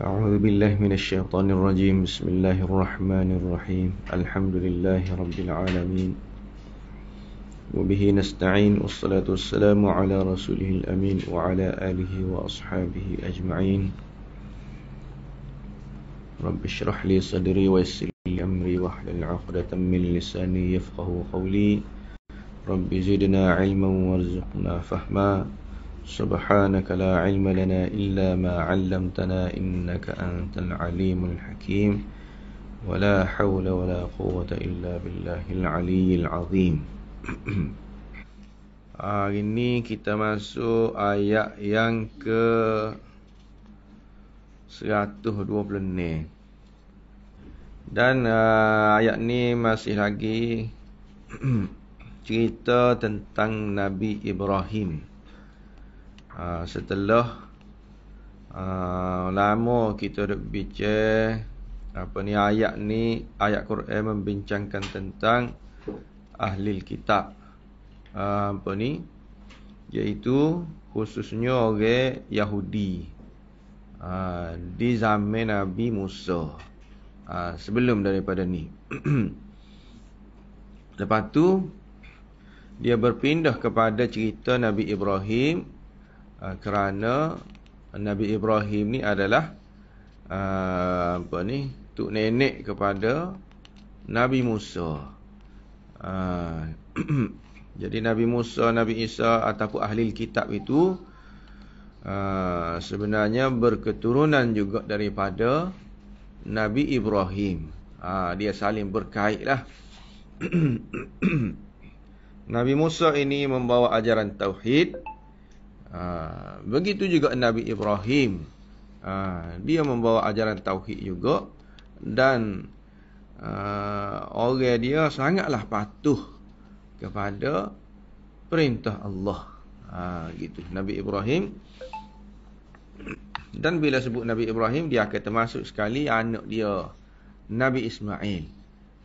أعوذ بالله من الشيطان الرجيم بسم الله الرحمن الرحيم الحمد لله رب العالمين وبه نستعين والصلاة والسلام على رسوله الأمين وعلى آله وأصحابه أجمعين رب اشرح لي صدري ويسر لي أمري واحلل عقدة من لساني يفقه قولي رب زدنا علما وارزقنا فهما سبحانك لا علم لنا إلا ما علمتنا إنك أنت العليم الحكيم ولا حول ولا قوة إلا بالله العلي العظيم Hari ni kita masuk ayat yang ke 120 ni Dan uh, ayat ni masih lagi cerita tentang Nabi Ibrahim ha, setelah uh, lama kita duk bincang apa ni ayat ni ayat Quran membincangkan tentang ahli kitab uh, apa ni iaitu khususnya orang Yahudi uh, di zaman Nabi Musa uh, sebelum daripada ni lepas tu dia berpindah kepada cerita Nabi Ibrahim Ah, kerana Nabi Ibrahim ni adalah ah, apa ni tok nenek kepada Nabi Musa. Ah, jadi Nabi Musa, Nabi Isa atau ahli kitab itu sebenarnya berketurunan juga daripada Nabi Ibrahim. Uh, dia saling lah. Nabi Musa ini membawa ajaran tauhid. Ha, begitu juga Nabi Ibrahim. Ha, dia membawa ajaran Tauhid juga. Dan uh, orang dia sangatlah patuh kepada perintah Allah. Ha, gitu Nabi Ibrahim. Dan bila sebut Nabi Ibrahim, dia akan termasuk sekali anak dia. Nabi Ismail.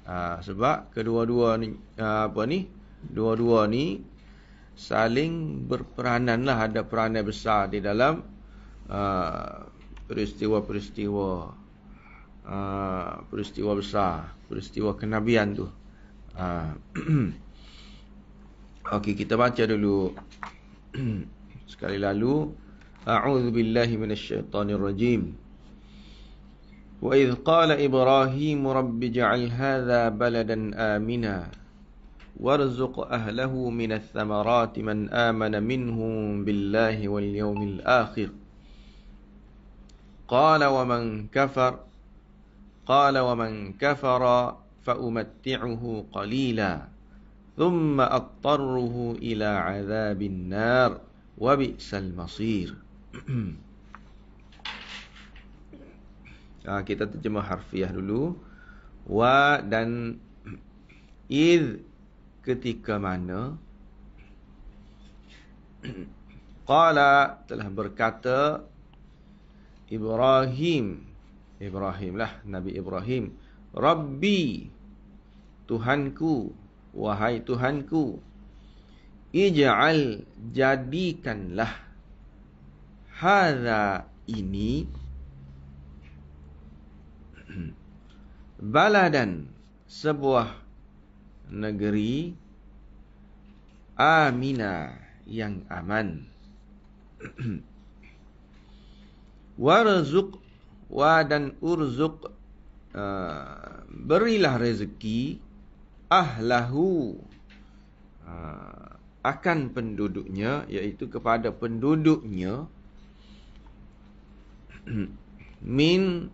Ha, sebab kedua-dua ni, ha, apa ni, dua-dua ni saling berperanan lah ada peranan besar di dalam uh, peristiwa-peristiwa uh, uh, peristiwa besar peristiwa kenabian tu uh, Okey kita baca dulu sekali lalu A'udzu billahi minasyaitonir rajim Wa idz qala Ibrahim rabbij'al hadza baladan amina وارزق أهله من الثمرات من آمن منهم بالله واليوم الآخر قال ومن كفر قال ومن كفر فأمتعه قليلا ثم أضطره إلى عذاب النار وبئس المصير آه، kita terjemah harfiah dulu wa dan id ketika mana qala telah berkata Ibrahim Ibrahim lah Nabi Ibrahim Rabbi Tuhanku wahai Tuhanku ij'al jadikanlah hadza ini baladan sebuah negeri Amina yang aman. Warzuk wa dan urzuk uh, berilah rezeki ahlahu uh, akan penduduknya yaitu kepada penduduknya min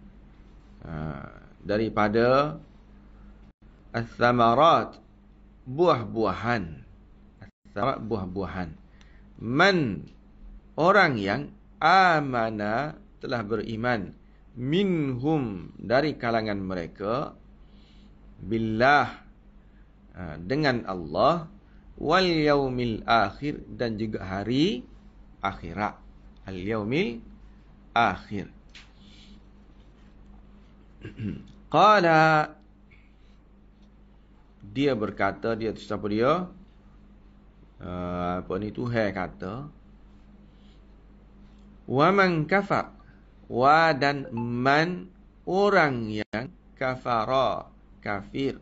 uh, daripada as-samarat buah-buahan. Sarat buah-buahan. Man orang yang amana telah beriman minhum dari kalangan mereka billah ha, dengan Allah wal yaumil akhir dan juga hari akhirat al yaumil akhir qala dia berkata dia siapa dia uh, apa ni tu Tuhan kata wa man kafa wa dan man orang yang kafara kafir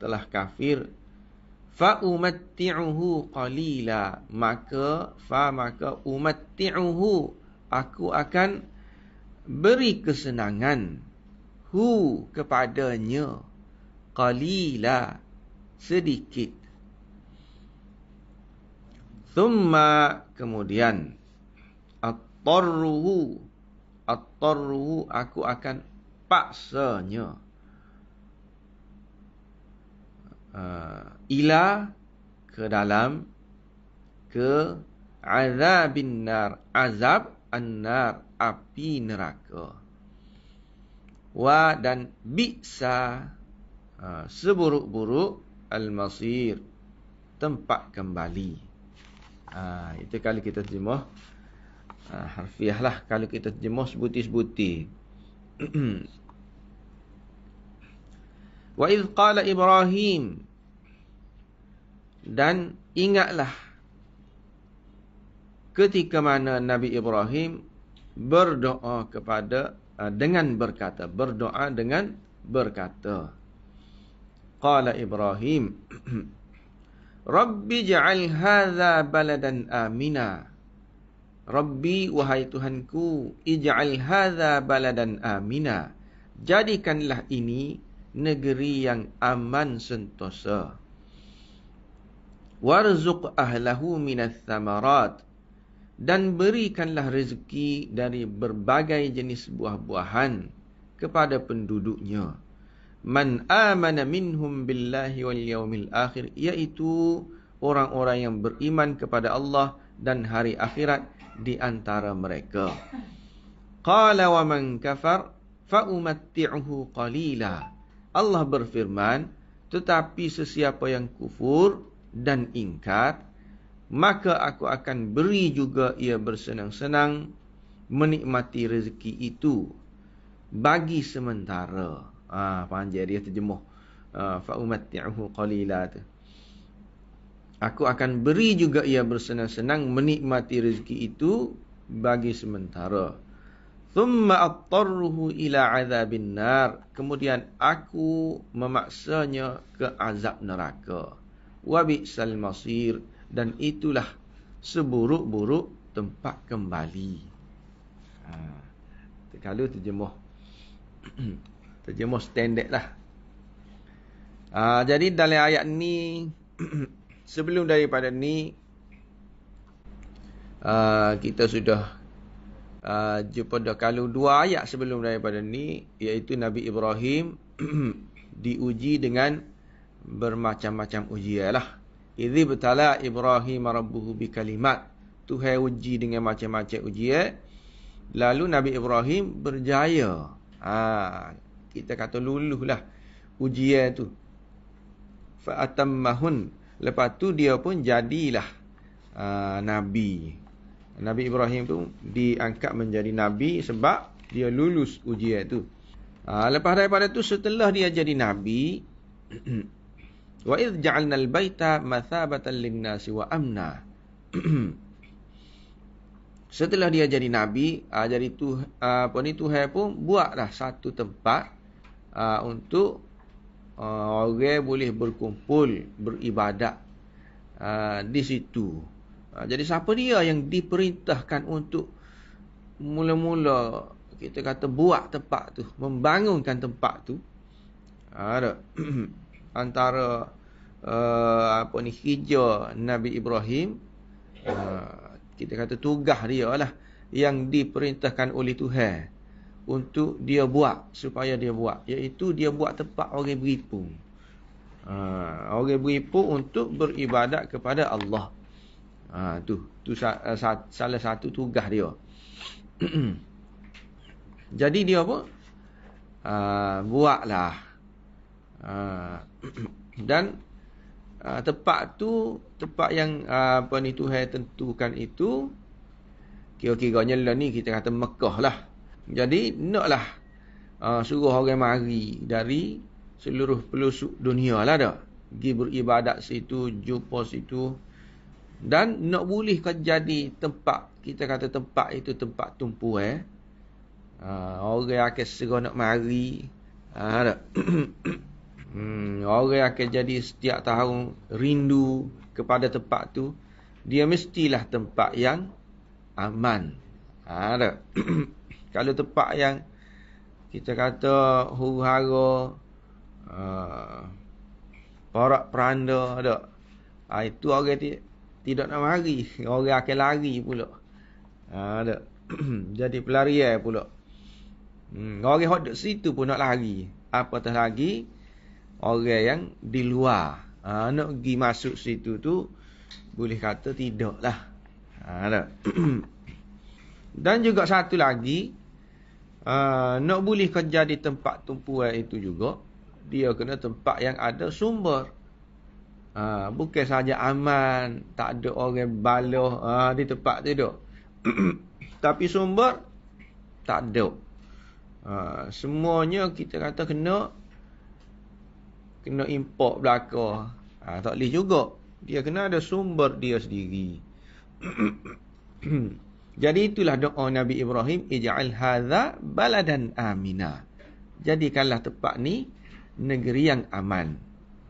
telah kafir fa umatti'uhu qalila maka fa maka umatti'uhu aku akan beri kesenangan hu kepadanya qalila sedikit thumma kemudian attarruhu attarruhu aku akan paksanya uh, ila ke dalam ke azabin nar azab annar api neraka wa dan bisa ha, seburuk-buruk al-masir tempat kembali. Ha, itu kalau kita terjemah ha, harfiah lah. Kalau kita terjemah sebuti-sebuti. Wa idh qala Ibrahim dan ingatlah ketika mana Nabi Ibrahim berdoa kepada ha, dengan berkata berdoa dengan berkata قال Ibrahim, رب اجعل هذا بلدا آمنا ربي وهاي تهنكو اجعل هذا بلدا آمنا jadikanlah ini negeri yang aman sentosa warzuq ahlahu minas thamarat dan berikanlah rezeki dari berbagai jenis buah-buahan kepada penduduknya man amana minhum billahi wal yaumil akhir iaitu orang-orang yang beriman kepada Allah dan hari akhirat di antara mereka qala wa man kafar fa qalila Allah berfirman tetapi sesiapa yang kufur dan ingkar maka aku akan beri juga ia bersenang-senang menikmati rezeki itu bagi sementara. Ah, faham je dia terjemuh. Ah, faumatti'uhu qalila tu. Aku akan beri juga ia bersenang-senang menikmati rezeki itu bagi sementara. Thumma attarruhu ila azabin nar. Kemudian aku memaksanya ke azab neraka. Wabi'sal masir. Dan itulah seburuk-buruk tempat kembali. Ha. Kalau terjemuh. terjemah standard lah. Uh, jadi dalam ayat ni, sebelum daripada ni, uh, kita sudah uh, jumpa dah kalau dua ayat sebelum daripada ni, iaitu Nabi Ibrahim diuji dengan bermacam-macam ujian lah. Izi betala Ibrahim rabbuhu bi kalimat. Tuhai uji dengan macam-macam ujian. Lalu Nabi Ibrahim berjaya. Haa kita kata luluh lah ujian tu. Fa'atammahun. Lepas tu dia pun jadilah uh, Nabi. Nabi Ibrahim tu diangkat menjadi Nabi sebab dia lulus ujian tu. Uh, lepas daripada tu setelah dia jadi Nabi, وَإِذْ جَعَلْنَا الْبَيْتَ مَثَابَةً wa amna. Setelah dia jadi Nabi, uh, jadi tu, uh, apa ni, Tuhan pun buatlah satu tempat uh, untuk uh, orang boleh berkumpul beribadat uh, di situ. Uh, jadi siapa dia yang diperintahkan untuk mula-mula kita kata buat tempat tu, membangunkan tempat tu? Ada antara uh, apa ni hijau Nabi Ibrahim uh, kita kata tugas dia lah yang diperintahkan oleh Tuhan untuk dia buat supaya dia buat iaitu dia buat tempat orang beripung. Ha, orang beripung untuk beribadat kepada Allah. Ha, tu tu sa, eh, sa, salah satu tugas dia. Jadi dia apa? Ha, buatlah. Ha, dan ha, tempat tu tempat yang ha, apa ni Tuhan tentukan itu kira-kiranya lah ni kita kata Mekah lah. Jadi naklah uh, suruh orang mari dari seluruh pelosok dunia lah dah. Pergi beribadat situ, jumpa situ. Dan nak boleh kau jadi tempat, kita kata tempat itu tempat tumpu eh. Uh, orang akan segera nak mari. Uh, ah, ada. hmm, orang akan jadi setiap tahun rindu kepada tempat tu. Dia mestilah tempat yang aman. Ha, ada. kalau tempat yang kita kata huru-hara uh, porak peranda ada ah, ha, itu orang ti, tidak nak mari orang akan lari pula ha, ah, ada jadi pelarian pula hmm, orang hot duduk situ pun nak lari apatah lagi orang yang di luar ha, nak pergi masuk situ tu boleh kata tidaklah ha, ada dan juga satu lagi Ah, nak boleh kerja di tempat tumpuan itu juga, dia kena tempat yang ada sumber. Uh, bukan saja aman, tak ada orang baloh uh, ah, di tempat itu. Duk. Tapi sumber, tak ada. Uh, semuanya kita kata kena kena import belakang. Uh, tak boleh juga. Dia kena ada sumber dia sendiri. Jadi itulah doa Nabi Ibrahim, ij'al hadza baladan amina. Jadikanlah tempat ni negeri yang aman.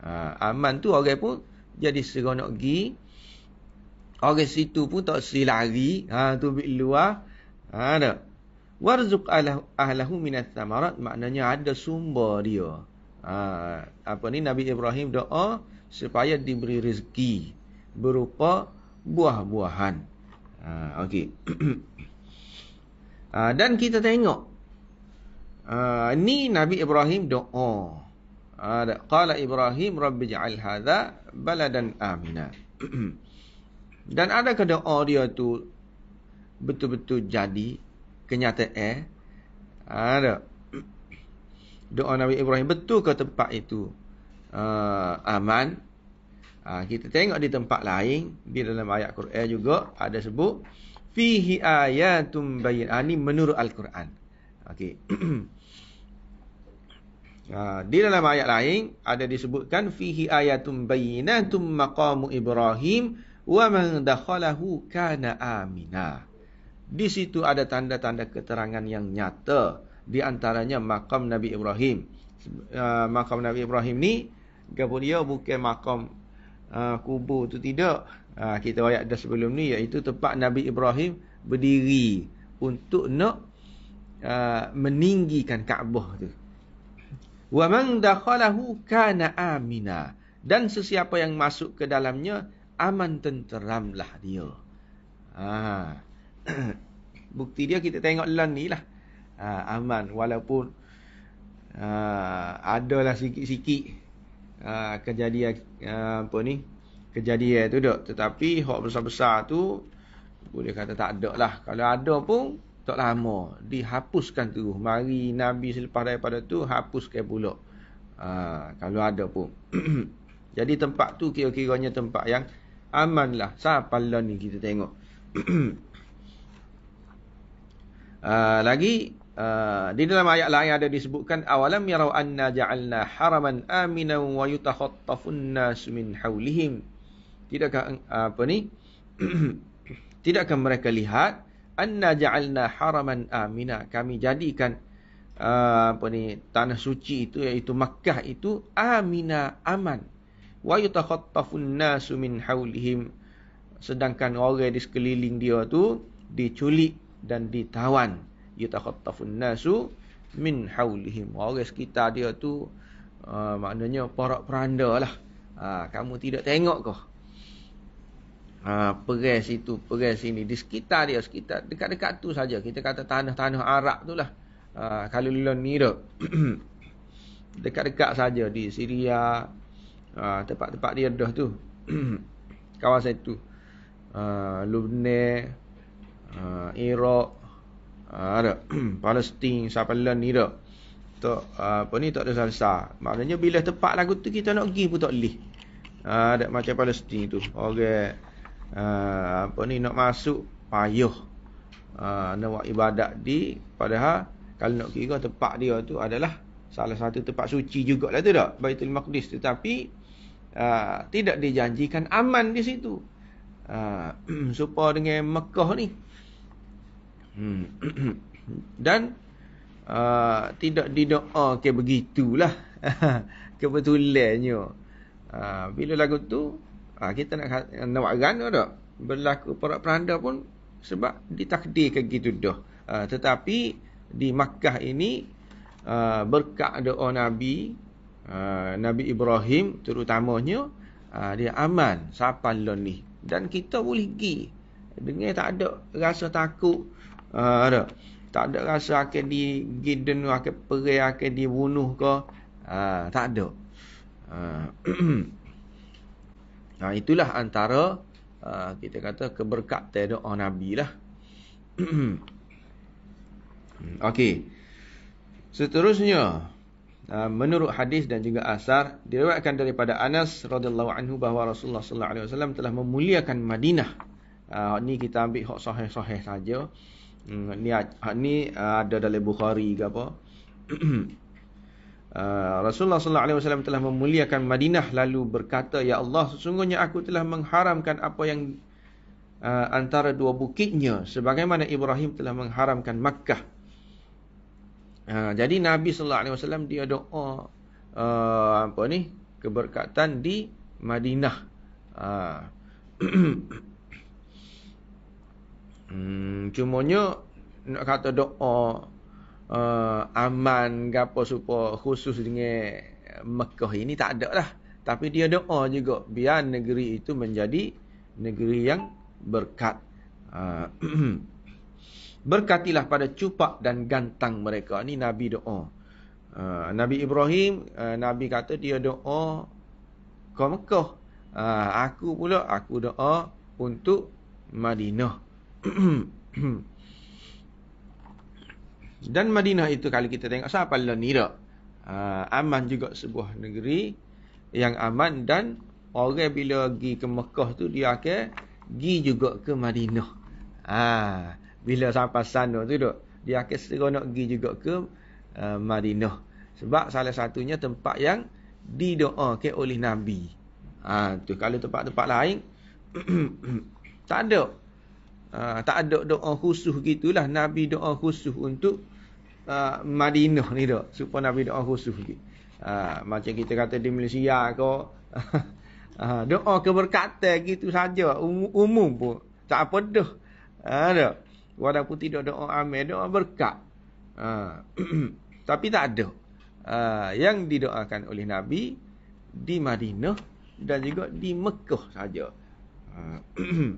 Ha, aman tu orang pun jadi seronok gi. Orang situ pun tak silari, ha tu bit luar. Ha dak. Warzuq ahlahu minas samarat maknanya ada sumber dia. Ha, apa ni Nabi Ibrahim doa supaya diberi rezeki berupa buah-buahan. Ha, okey. ha, dan kita tengok. Ha, ni Nabi Ibrahim doa. Ha, Qala Ibrahim Rabbi ja'al hadha baladan amina. dan ada ke doa dia tu betul-betul jadi kenyataan eh? Ha, ada doa Nabi Ibrahim betul ke tempat itu uh, aman Ha, kita tengok di tempat lain, di dalam ayat Quran juga ada sebut fihi ayatum bayyin. Ha, ini menurut Al-Quran. Okey. ha, di dalam ayat lain ada disebutkan fihi ayatum bayyinatum maqamu Ibrahim wa man dakhalahu kana amina. Di situ ada tanda-tanda keterangan yang nyata di antaranya makam Nabi Ibrahim. Uh, makam Nabi Ibrahim ni kemudian dia bukan makam uh, kubur tu tidak. Uh, kita ayat dah sebelum ni iaitu tempat Nabi Ibrahim berdiri untuk nak uh, meninggikan Kaabah tu. Wa man dakhalahu kana amina dan sesiapa yang masuk ke dalamnya aman tenteramlah dia. Ah. Bukti dia kita tengok lan ni lah. Ah, aman walaupun ah, lah sikit-sikit Ah, kejadian uh, apa ni kejadian tu dok tetapi hak besar-besar tu boleh kata tak ada lah kalau ada pun tak lama dihapuskan terus mari nabi selepas daripada tu hapuskan pula uh, kalau ada pun jadi tempat tu kira-kiranya tempat yang aman lah lah ni kita tengok uh, lagi Ah, di dalam ayat lain ada disebutkan awalam yarau anna ja'alna haraman amina wa yatakhattafun nas min haulihim. Tidakkah ah, apa ni? Tidakkah mereka lihat anna ja'alna haraman amina kami jadikan ah, apa ni tanah suci itu iaitu Makkah itu amina aman wa yatakhattafun nas min haulihim sedangkan orang di sekeliling dia tu diculik dan ditawan yatakhattafun nasu min haulihim orang sekitar dia tu uh, maknanya porak peranda lah uh, kamu tidak tengok kau uh, ah, perai situ perai sini di sekitar dia sekitar dekat-dekat tu saja kita kata tanah-tanah Arab tu lah uh, kalau lelon ni dekat-dekat saja di Syria uh, tempat-tempat dia dah tu kawasan itu uh, Lubnan uh, Iraq Ah, ada Palestin Sapalan ni dah tak ah, apa ni tak ada salsa maknanya bila tempat lagu tu kita nak pergi pun tak boleh ah, ada macam Palestin tu orang okay. apa ni nak masuk payah nak buat ibadat di padahal kalau nak kira tempat dia tu adalah salah satu tempat suci jugalah tu tak Baitul Maqdis tetapi aa, tidak dijanjikan aman di situ Uh, supaya dengan Mekah ni Hmm. Dan uh, tidak didoa ah, ke begitulah. Kebetulannya. Uh, bila lagu tu, uh, kita nak ha, nak gana tak? Berlaku perak peranda pun sebab ditakdirkan gitu dah. Uh, tetapi di Makkah ini uh, berkat doa Nabi uh, Nabi Ibrahim terutamanya uh, dia aman siapa lo ni dan kita boleh pergi dengan tak ada rasa takut Ah, ada. Tak ada rasa akan di giden akan perai akan dibunuh ke. Uh, tak ada. Uh, nah ah, itulah antara uh, kita kata keberkatan doa Nabi lah. Okey. Seterusnya menurut hadis dan juga asar diriwayatkan daripada Anas radhiyallahu anhu bahawa Rasulullah sallallahu alaihi wasallam telah memuliakan Madinah. Ini kita ambil hak sahih-sahih saja. -sahih Hmm, ni ha, ni uh, ada dalam Bukhari ke apa. Uh, Rasulullah sallallahu alaihi wasallam telah memuliakan Madinah lalu berkata ya Allah sesungguhnya aku telah mengharamkan apa yang uh, antara dua bukitnya sebagaimana Ibrahim telah mengharamkan Makkah. Uh, jadi Nabi sallallahu alaihi wasallam dia doa uh, apa ni keberkatan di Madinah. Uh, Hmm, cumanya nak kata doa uh, aman gapo supo khusus dengan Mekah ini tak ada lah. Tapi dia doa juga biar negeri itu menjadi negeri yang berkat. Uh, Berkatilah pada cupak dan gantang mereka. Ini Nabi doa. Uh, Nabi Ibrahim, uh, Nabi kata dia doa Kau Mekah. Uh, aku pula, aku doa untuk Madinah. Dan Madinah itu kalau kita tengok siapa lah nira. aman ah, juga sebuah negeri yang aman dan orang bila pergi ke Mekah tu dia akan pergi juga ke Madinah. Ha, bila sampai sana tu dok dia akan seronok pergi juga ke uh, Madinah. Sebab salah satunya tempat yang didoakan oleh Nabi. Ha, tu kalau tempat-tempat lain tak ada Uh, tak ada doa khusus gitulah Nabi doa khusus untuk uh, Madinah ni dok supaya Nabi doa khusus gitu. Uh, ah, macam kita kata di Malaysia ke uh, doa keberkatan gitu saja um, umum pun tak apa dah ada uh, walaupun tidak doa amin doa berkat uh, tapi tak ada uh, yang didoakan oleh Nabi di Madinah dan juga di Mekah saja uh,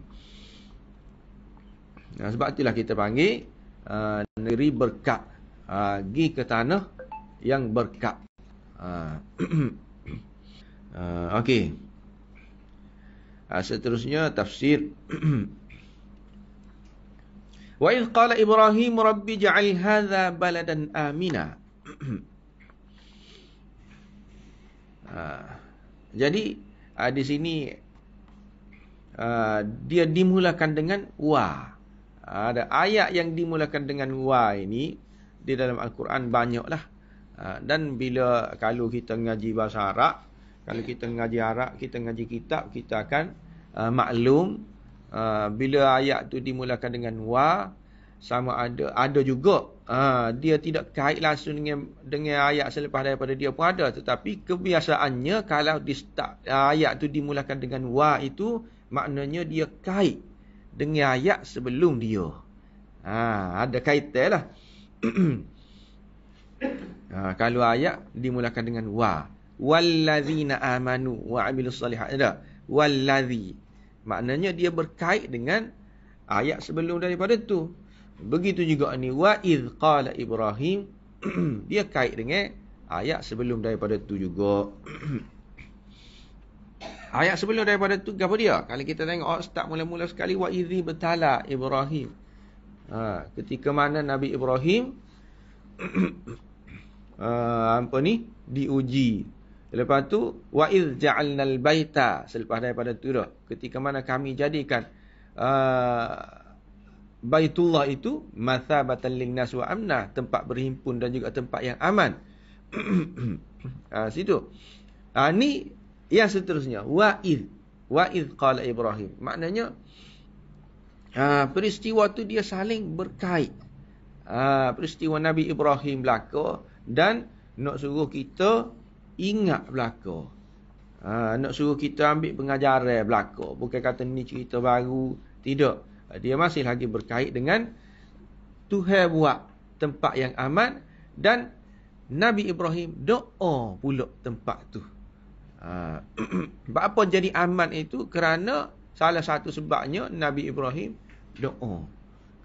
Nah, sebab itulah kita panggil uh, negeri berkat. Uh, gi ke tanah yang berkat. Uh, uh, Okey. Uh, seterusnya tafsir. Wa idh qala Ibrahim rabbi ja'al hadha baladan amina. Uh, jadi uh, di sini uh, dia dimulakan dengan wah ada ayat yang dimulakan dengan wa ini di dalam al-Quran banyaklah. Ah, dan bila kalau kita ngaji bahasa Arab, kalau kita ngaji Arab, kita ngaji kitab, kita akan uh, maklum uh, bila ayat tu dimulakan dengan wa sama ada ada juga uh, dia tidak kait langsung dengan dengan ayat selepas daripada dia pun ada tetapi kebiasaannya kalau di start, ayat tu dimulakan dengan wa itu maknanya dia kait dengan ayat sebelum dia. Ha, ada kaitan lah. ha, kalau ayat dimulakan dengan wa. Wallazina amanu wa amilu salihat. Ada. Wallazi. Maknanya dia berkait dengan ayat sebelum daripada tu. Begitu juga ni. Wa idh qala Ibrahim. dia kait dengan ayat sebelum daripada tu juga. ayat sebelum daripada tu gapo dia kalau kita tengok oh, start mula-mula sekali wa idhi betala ibrahim ha, ketika mana nabi ibrahim uh, apa ni diuji Selepas tu wa idh ja'alnal baita selepas daripada tu dah ketika mana kami jadikan uh, baitullah itu mathabatan linnas wa amna tempat berhimpun dan juga tempat yang aman ha, situ ha, ni yang seterusnya, wa'id. Wa'id qala Ibrahim. Maknanya, ha, peristiwa tu dia saling berkait. Ha, peristiwa Nabi Ibrahim berlaku dan nak suruh kita ingat berlaku. Ha, nak suruh kita ambil pengajaran berlaku. Bukan kata ni cerita baru. Tidak. Dia masih lagi berkait dengan Tuhan buat tempat yang aman dan Nabi Ibrahim doa pula tempat tu. Ha. apa jadi aman itu kerana salah satu sebabnya Nabi Ibrahim doa.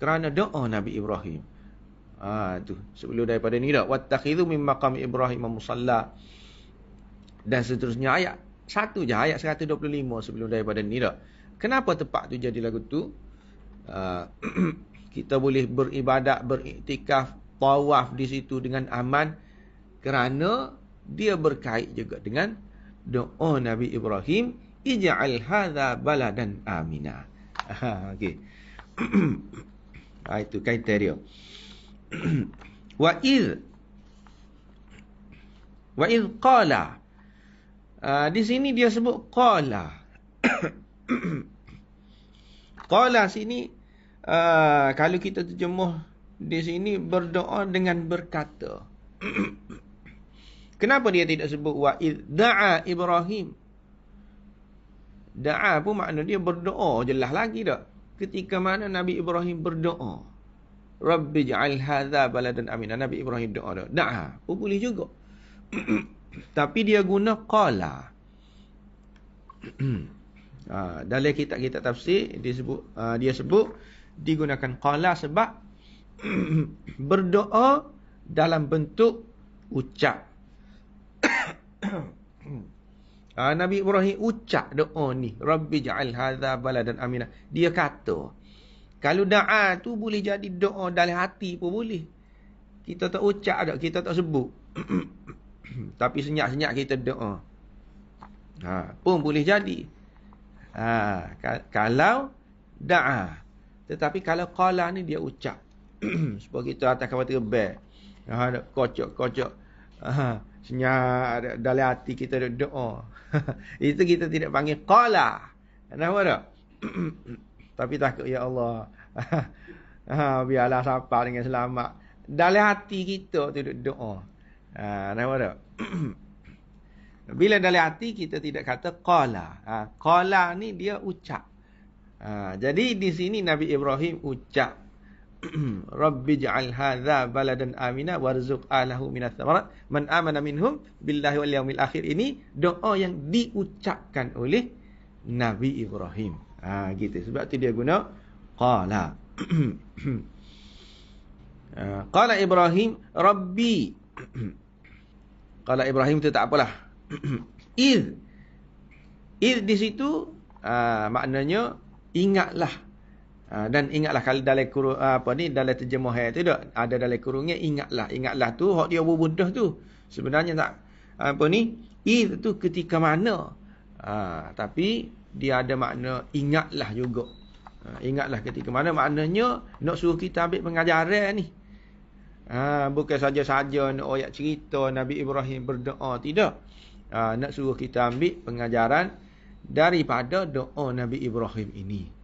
Kerana doa Nabi Ibrahim. Ha, tu sebelum daripada ni dah wattakhidhu min maqam Ibrahim musalla dan seterusnya ayat satu je ayat 125 sebelum daripada ni dah. Kenapa tempat tu jadi lagu tu? Ha, kita boleh beribadat, beriktikaf, tawaf di situ dengan aman kerana dia berkait juga dengan doa Nabi Ibrahim ij'al hadha baladan amina. Ha okey. ha, itu kriteria. wa id wa id qala ah, di sini dia sebut qala qala sini uh, kalau kita terjemuh di sini berdoa dengan berkata Kenapa dia tidak sebut wa da'a Ibrahim? Da'a pun makna dia berdoa, jelas lagi tak? Ketika mana Nabi Ibrahim berdoa? Rabbi ja'al hadha baladan aminah. Nabi Ibrahim doa tak? Da'a. Oh, boleh juga. Tapi dia guna qala. ha, dalam kitab-kitab tafsir, dia sebut, uh, dia sebut digunakan qala sebab berdoa dalam bentuk ucap. Uh, Nabi Ibrahim ucap doa ni. Rabbi ja'al hadha dan aminah. Dia kata. Kalau doa tu boleh jadi doa dalam hati pun boleh. Kita tak ucap tak. Kita tak sebut. Tapi senyap-senyap kita doa. Ha, pun boleh jadi. Ha, kalau doa. Tetapi kalau kala ni dia ucap. Sebab kita atas kawan terbaik. Ha, kocok-kocok. Ha, senyap dalam hati kita ada doa. itu kita tidak panggil qala. Kenapa tak? Tapi takut ya Allah. Ah, biarlah siapa dengan selamat. Dalam hati kita tu duduk doa. Ha, ah, nampak tak? Bila dalam hati kita tidak kata qala. Ha, qala ni dia ucap. jadi di sini Nabi Ibrahim ucap Rabbi ja'al hadha baladan amina warzuq ahlahu minas thamarat man amana minhum billahi wal yawmil akhir ini doa yang diucapkan oleh Nabi Ibrahim. Ha gitu sebab tu dia guna qala. Ha, qala Ibrahim Rabbi Qala Ibrahim tu tak apalah. Id Id di situ uh, maknanya ingatlah Ha, dan ingatlah kalau dalam kurung ha, apa ni dalam terjemah ayat tu ada dalam kurungnya ingatlah ingatlah tu hak dia berbundah tu sebenarnya tak apa ni id tu ketika mana ha, tapi dia ada makna ingatlah juga ha, ingatlah ketika mana maknanya nak suruh kita ambil pengajaran ni ha, bukan saja-saja nak oyak cerita Nabi Ibrahim berdoa tidak ha, nak suruh kita ambil pengajaran daripada doa Nabi Ibrahim ini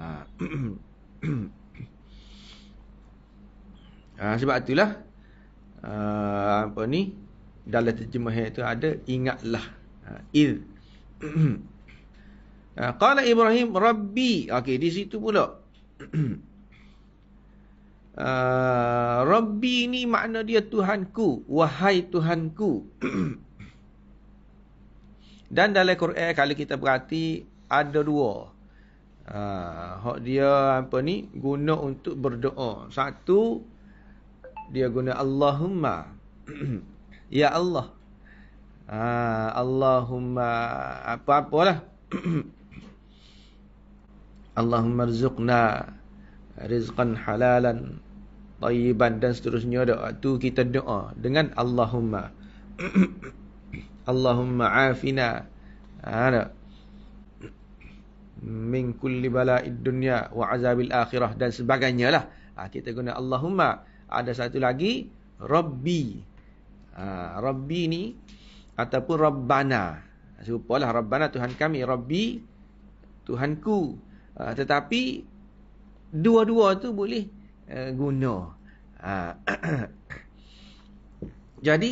Ha. ha, sebab itulah uh, apa ni dalam terjemah itu ada ingatlah il. Ha, id qala ibrahim rabbi okay di situ pula Uh, Rabbi ni makna dia Tuhanku Wahai Tuhanku Dan dalam Quran Kalau kita berhati Ada dua Ha, hak dia apa ni guna untuk berdoa. Satu dia guna Allahumma. ya Allah. Ha, Allahumma apa-apalah. Allahumma rizqna rizqan halalan tayyiban dan seterusnya doa tu kita doa dengan Allahumma. Allahumma afina. Ha, min kulli bala'id dunya wa azabil akhirah dan sebagainya lah. Ha, kita guna Allahumma. Ada satu lagi. Rabbi. Ha, Rabbi ni. Ataupun Rabbana. Serupalah Rabbana Tuhan kami. Rabbi. Tuhanku. Ha, tetapi. Dua-dua tu boleh uh, guna. Ha. Jadi.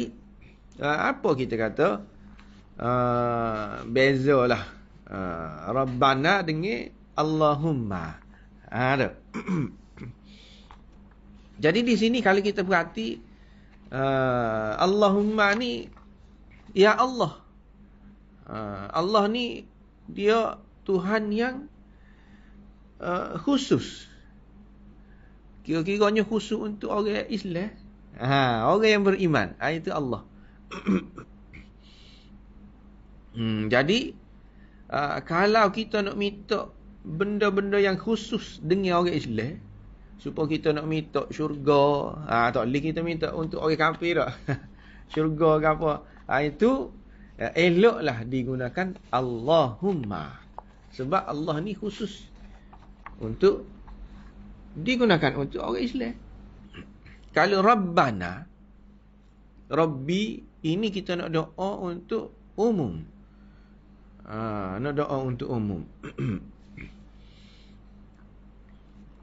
Uh, apa kita kata. Uh, bezalah. Uh, Rabbana dengan Allahumma. Ha, ada. Jadi di sini kalau kita perhati uh, ha, Allahumma ni ya Allah. Uh, Allah ni dia Tuhan yang uh, khusus. Kira-kiranya khusus untuk orang yang Islam. Ha, orang yang beriman, itu Allah. hmm, jadi Ah, kalau kita nak minta benda-benda yang khusus dengan orang Islam supaya kita nak minta syurga ha, tak boleh kita minta untuk orang kafir dah syurga ke apa ha, itu eh, eloklah digunakan Allahumma sebab Allah ni khusus untuk digunakan untuk orang Islam kalau Rabbana Rabbi ini kita nak doa untuk umum Ah, nak doa untuk umum.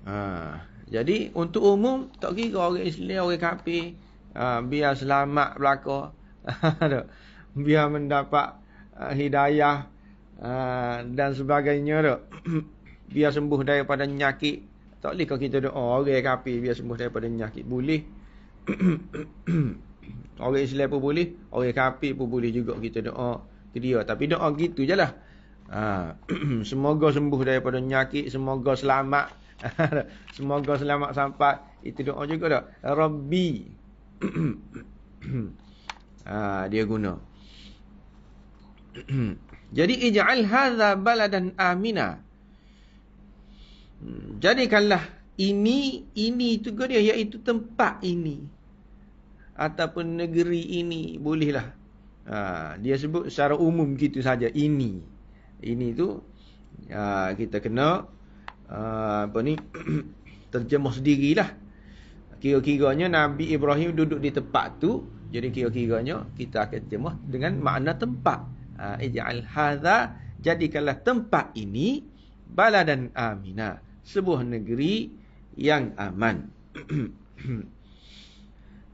ah, jadi untuk umum tak kira orang Islam, orang kafir, ah, biar selamat belaka. biar mendapat ah, hidayah ah, dan sebagainya tak. biar sembuh daripada penyakit. Tak boleh kalau kita doa orang kafir biar sembuh daripada penyakit. Boleh. orang Islam pun boleh, orang kafir pun boleh juga kita doa tu dia tapi doa gitu jelah ha semoga sembuh daripada penyakit semoga selamat semoga selamat sampai itu doa juga dak rabbi ha dia guna jadi ij'al hadza baladan amina hmm, jadikanlah ini ini juga dia iaitu tempat ini ataupun negeri ini bolehlah Ha, dia sebut secara umum gitu saja ini. Ini tu ha, kita kena ha, apa ni terjemah sendirilah. Kira-kiranya Nabi Ibrahim duduk di tempat tu, jadi kira-kiranya kita akan terjemah dengan makna tempat. Ha, Ij'al hadha jadikanlah tempat ini dan Aminah, sebuah negeri yang aman.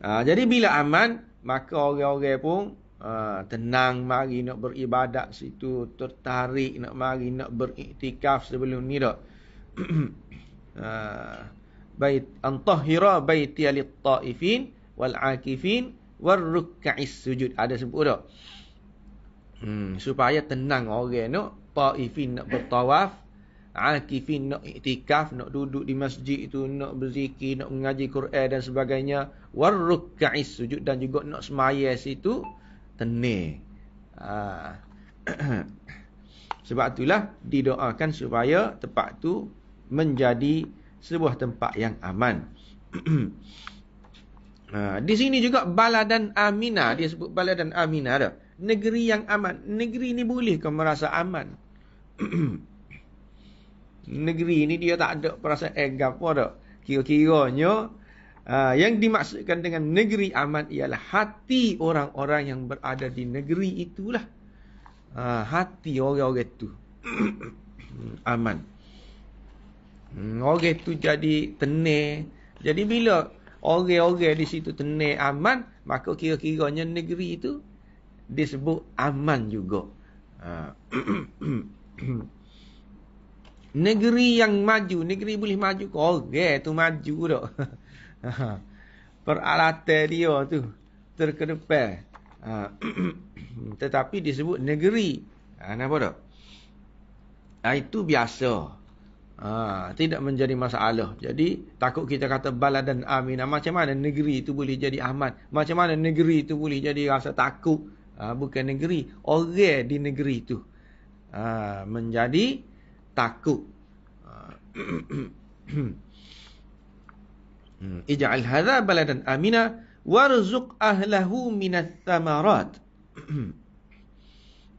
ha, jadi bila aman, maka orang-orang pun Ha, tenang mari nak beribadat situ tertarik nak mari nak beriktikaf sebelum ni dak ha, bait antahira baiti lit taifin wal akifin war rukka'is sujud ada sebut dak hmm, supaya tenang orang nak taifin nak bertawaf Akifin nak iktikaf, nak duduk di masjid itu, nak berzikir, nak mengaji Quran dan sebagainya. war Rukkais sujud dan juga nak semaya situ tenir. Ha. Sebab itulah didoakan supaya tempat tu menjadi sebuah tempat yang aman. ha. Di sini juga Baladan Aminah, dia sebut Baladan Aminah dah. Negeri yang aman. Negeri ni boleh kau merasa aman. negeri ni dia tak ada perasaan egap eh, apa dah. Kira-kiranya Ah, yang dimaksudkan dengan negeri aman ialah hati orang-orang yang berada di negeri itulah. Uh, hati orang-orang itu aman. Hmm, orang itu jadi tenang. Jadi bila orang-orang di situ tenang aman, maka kira-kiranya negeri itu disebut aman juga. Uh, negeri yang maju, negeri boleh maju ke orang itu maju dah. peralatan dia tu terkenepel. Ah, tetapi disebut negeri. Ha, nampak tak? Ah, itu biasa. tidak menjadi masalah. Jadi takut kita kata baladan aminah. Macam mana negeri itu boleh jadi aman? Macam mana negeri itu boleh jadi rasa takut? bukan negeri. Orang di negeri itu. menjadi takut. Ha, Hmm. Ij'al hadha baladan amina warzuq ahlahu minas thamarat.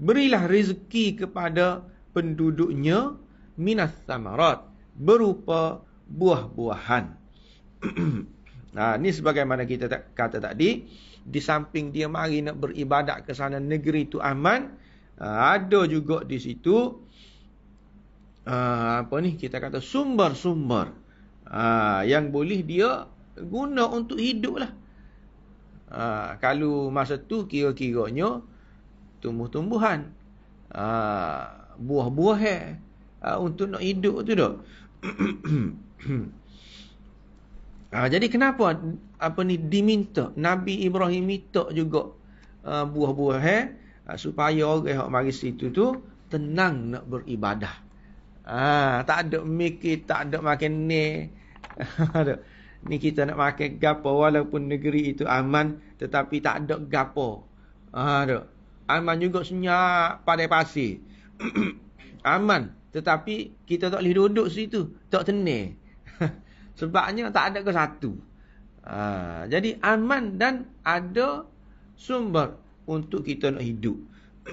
Berilah rezeki kepada penduduknya minas thamarat berupa buah-buahan. nah, ha, ni sebagaimana kita kata tadi, di samping dia mari nak beribadat ke sana negeri itu aman, ha, ada juga di situ ha, apa ni kita kata sumber-sumber ha, yang boleh dia guna untuk hidup lah. Ha, kalau masa tu kira-kiranya tumbuh-tumbuhan. Ha, buah-buah eh, ha, untuk nak hidup tu dok. ha, jadi kenapa apa ni diminta Nabi Ibrahim minta juga uh, buah-buah eh, ha, supaya orang yang mari situ tu tenang nak beribadah. Ah, tak ada mikir, tak ada makan ni. ni kita nak makan gapo walaupun negeri itu aman tetapi tak ada gapo. Ah, ha, duk. Aman juga senyap pada pasir. aman tetapi kita tak boleh duduk situ, tak tenang. Sebabnya tak ada ke satu. Ha, jadi aman dan ada sumber untuk kita nak hidup.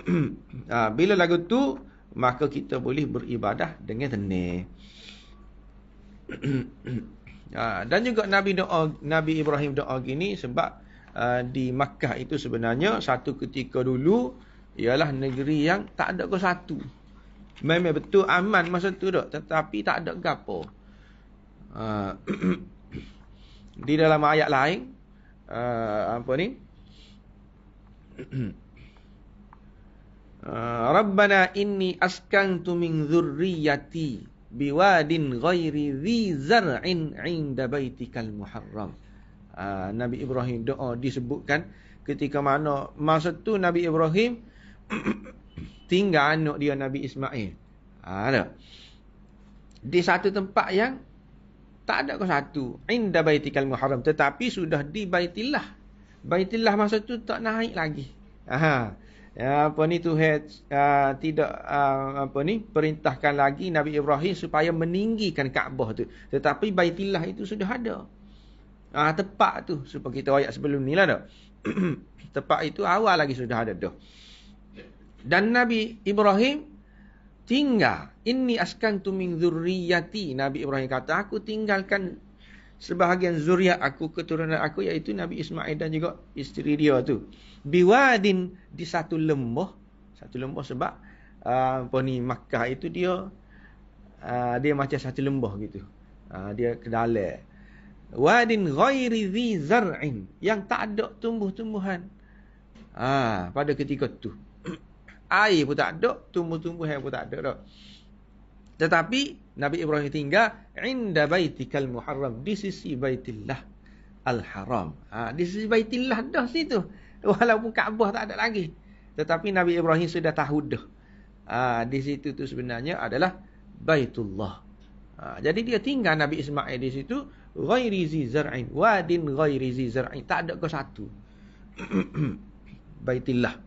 ha, bila lagu tu, maka kita boleh beribadah dengan tenang. Ah, dan juga Nabi doa Nabi Ibrahim doa gini sebab uh, di Makkah itu sebenarnya satu ketika dulu ialah negeri yang tak ada ke satu. Memang betul aman masa tu dok tetapi tak ada gapo. Uh, ah, di dalam ayat lain uh, apa ni? Ah, Rabbana inni askantu min zurriyati biwadin ghairi dhi zar'in 'inda baitikal muharram. Ah, Nabi Ibrahim doa disebutkan ketika mana masa tu Nabi Ibrahim tinggal anak dia Nabi Ismail. Ah, ada. Di satu tempat yang tak ada ke satu. Inda baitikal muharram. Tetapi sudah di baitillah. Baitillah masa tu tak naik lagi. Haa. Ya, apa ni Tuhan uh, tidak uh, apa ni perintahkan lagi Nabi Ibrahim supaya meninggikan Kaabah tu. Tetapi Baitillah itu sudah ada. Ah uh, tepat tu seperti kita ayat sebelum ni lah dah. tepat itu awal lagi sudah ada dah. Dan Nabi Ibrahim tinggal. Ini askan tu min zurriyati. Nabi Ibrahim kata, aku tinggalkan sebahagian zuriat aku, keturunan aku iaitu Nabi Ismail dan juga isteri dia tu. Biwadin di satu lembah, satu lembah sebab uh, ni Makkah itu dia uh, dia macam satu lembah gitu. Uh, dia kedale. Wadin ghairi zi zar'in yang tak ada tumbuh-tumbuhan. Ah, uh, pada ketika tu. Air pun tak ada, tumbuh-tumbuhan pun tak ada dah. Tetapi Nabi Ibrahim tinggal inda baitikal muharram di sisi baitillah al-haram. Ha, di sisi baitillah dah situ. Walaupun Kaabah tak ada lagi. Tetapi Nabi Ibrahim sudah tahu dah. Ha, di situ tu sebenarnya adalah baitullah. Ha, jadi dia tinggal Nabi Ismail di situ. Ghairi zi zara'in. Wadin ghairi zi Tak ada ke satu. baitillah.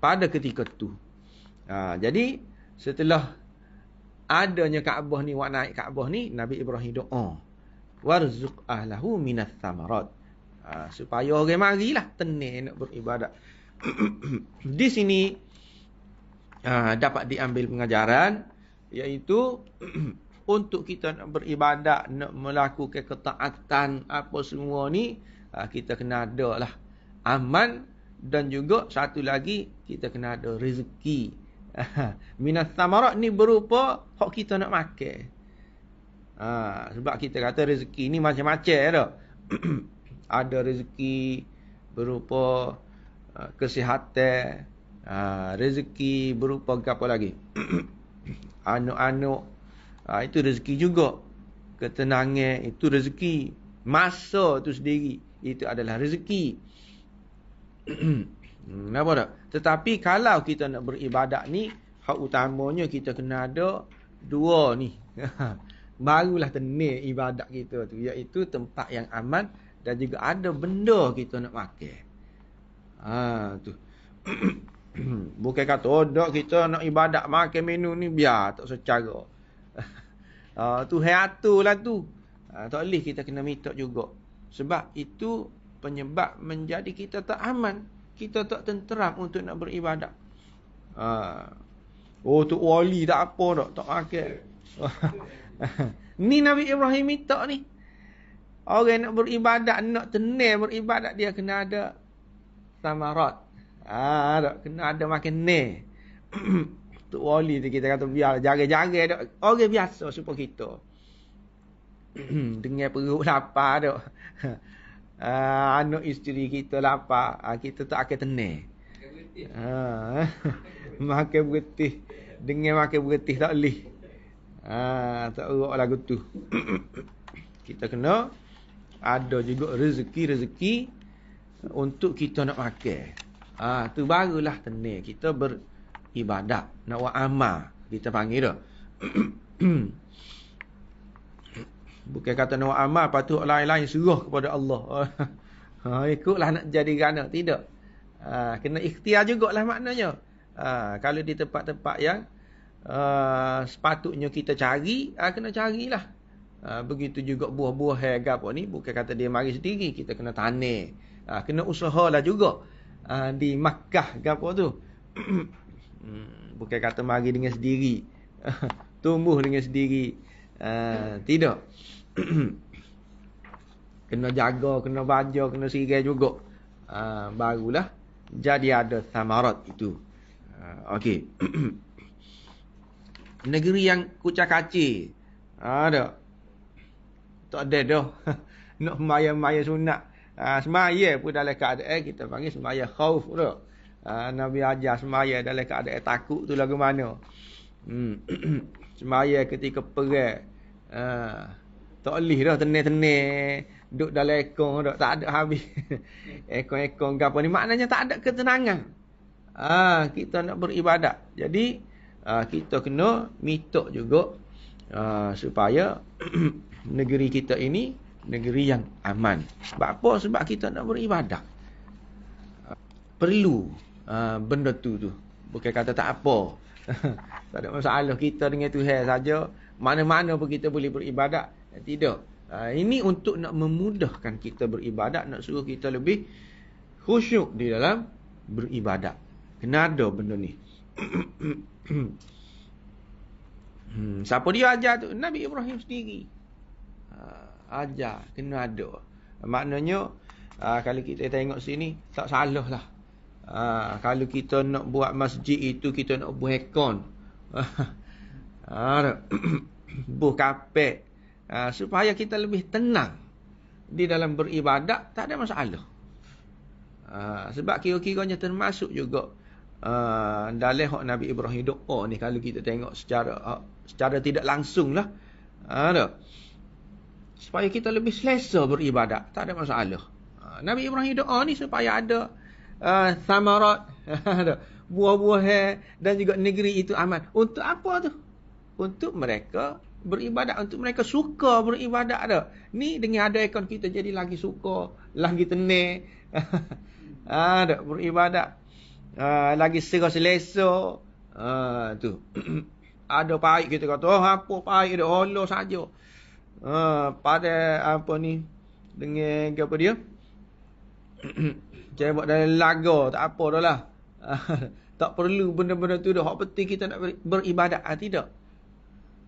Pada ketika tu. Ha, jadi setelah adanya Kaabah ni wak naik Kaabah ni Nabi Ibrahim doa warzuq ahlahu minas thamarat ha, supaya orang marilah tenang nak beribadat di sini ha, dapat diambil pengajaran iaitu untuk kita nak beribadat nak melakukan ketaatan apa semua ni ha, kita kena ada lah aman dan juga satu lagi kita kena ada rezeki Minat tamarat ni berupa hak kita nak makan. Ha, sebab kita kata rezeki ni macam-macam ya, ada rezeki berupa uh, kesihatan, uh, rezeki berupa apa lagi? Anak-anak, uh, itu rezeki juga. Ketenangan itu rezeki. Masa tu sendiri itu adalah rezeki. Hmm, kenapa tak? Tetapi kalau kita nak beribadat ni, hak utamanya kita kena ada dua ni. Barulah tenir ibadat kita tu. Iaitu tempat yang aman dan juga ada benda kita nak pakai. Ha, tu. Bukan kata, oh dok kita nak ibadat pakai menu ni, biar tak secara. ha, tu hayatul lah tu. Ha, tak boleh kita kena mitok juga. Sebab itu penyebab menjadi kita tak aman kita tak tenteram untuk nak beribadat. Ha. Oh tu wali tak apa dok, tak makan. ni Nabi Ibrahim minta ni. Orang nak beribadat, nak tenang beribadat dia kena ada tamarat. Ah, ha, dok kena ada makan ni. tu wali tu kita kata biar jaga-jaga dok. Orang biasa supaya kita. Dengar perut lapar dok. uh, anak isteri kita lapar, lah, uh, ah, kita tak akan tenang. Ah, makan bergetih. bergetih. Dengan makan bergetih tak boleh. Uh, tak urut lah lagu tu. kita kena ada juga rezeki-rezeki untuk kita nak makan. uh, tu barulah tenang kita beribadat. nak buat amal kita panggil dah. Bukan kata nak amal patut lain-lain suruh kepada Allah. ha ikutlah nak jadi gana tidak. Ha, kena ikhtiar jugaklah maknanya. Ha, kalau di tempat-tempat yang uh, sepatutnya kita cari, ha, kena carilah. Ha, begitu juga buah-buah harga apa ni bukan kata dia mari sendiri kita kena tanam. Ha, kena usahalah juga ha, di Makkah ke apa tu. Hmm, bukan kata mari dengan sendiri. Tumbuh dengan sendiri. Ah, tidak. kena jaga, kena baja, kena sirai juga. Uh, barulah jadi ada samarat itu. Uh, Okey. Negeri yang kucak kaci. Ada. Tak ada dah. Nak maya-maya sunat. Ha, semaya pun dalam keadaan kita panggil semaya khauf tu. Ha, Nabi ajar semaya dalam keadaan takut tu lagu mana. Hmm. semaya ketika perang ha, tak leh dah tenang-tenang duk dalam ekor dah tak ada habis ekor-ekor gapo ni maknanya tak ada ketenangan ha, kita nak beribadat jadi ha, kita kena mitok juga ha, supaya negeri kita ini negeri yang aman sebab apa sebab kita nak beribadat perlu ha, benda tu tu bukan kata tak apa Tak ada masalah kita dengan Tuhan saja. Mana-mana pun kita boleh beribadat. Eh, tidak. Ha, ini untuk nak memudahkan kita beribadat. Nak suruh kita lebih khusyuk di dalam beribadat. Kena ada benda ni. hmm, siapa dia ajar tu? Nabi Ibrahim sendiri. Ha, ajar. Kena ada. Maknanya, ha, kalau kita tengok sini, tak salah lah. kalau kita nak buat masjid itu, kita nak buat ekon. buh kapek ha, supaya kita lebih tenang di dalam beribadat tak ada masalah ha, sebab kira-kiranya termasuk juga ha, dalam hak Nabi Ibrahim doa oh, ni kalau kita tengok secara secara tidak langsung lah supaya kita lebih selesa beribadat tak ada masalah Nabi Ibrahim doa oh, ni supaya ada uh, samarat buah-buahan dan juga negeri itu aman. Untuk apa tu? Untuk mereka beribadat. Untuk mereka suka beribadat ada. Ni dengan ada akaun kita jadi lagi suka, lagi tenang. Ha, ada beribadat. Ha, lagi segar selesa. Ha, tu. ada pahit kita kata, oh, apa pahit dia, Allah saja. Ha, pada apa ni, dengan apa dia? Saya buat lagu. laga, tak apa dah lah. tak perlu benda-benda tu dah. Hak penting kita nak beribadat. Ha, tidak.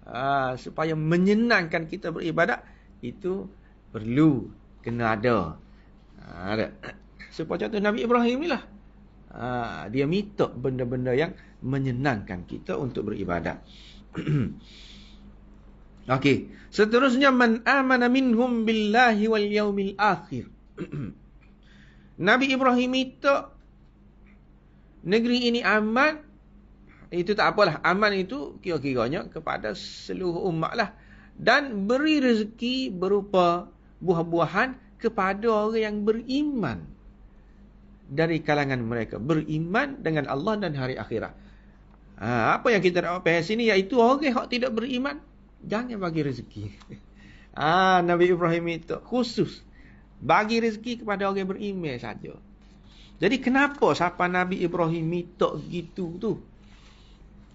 Ha, supaya menyenangkan kita beribadat, itu perlu kena ada. Ha, supaya contoh Nabi Ibrahim ni lah. Ha, dia minta benda-benda yang menyenangkan kita untuk beribadat. Okey, seterusnya man amana minhum billahi wal yaumil akhir. Nabi Ibrahim itu negeri ini aman itu tak apalah aman itu kira-kiranya kepada seluruh umat lah dan beri rezeki berupa buah-buahan kepada orang yang beriman dari kalangan mereka beriman dengan Allah dan hari akhirat ha, apa yang kita dapat pada sini iaitu orang yang tidak beriman jangan bagi rezeki ha, Nabi Ibrahim itu khusus bagi rezeki kepada orang yang beriman saja jadi kenapa siapa Nabi Ibrahim minta gitu tu?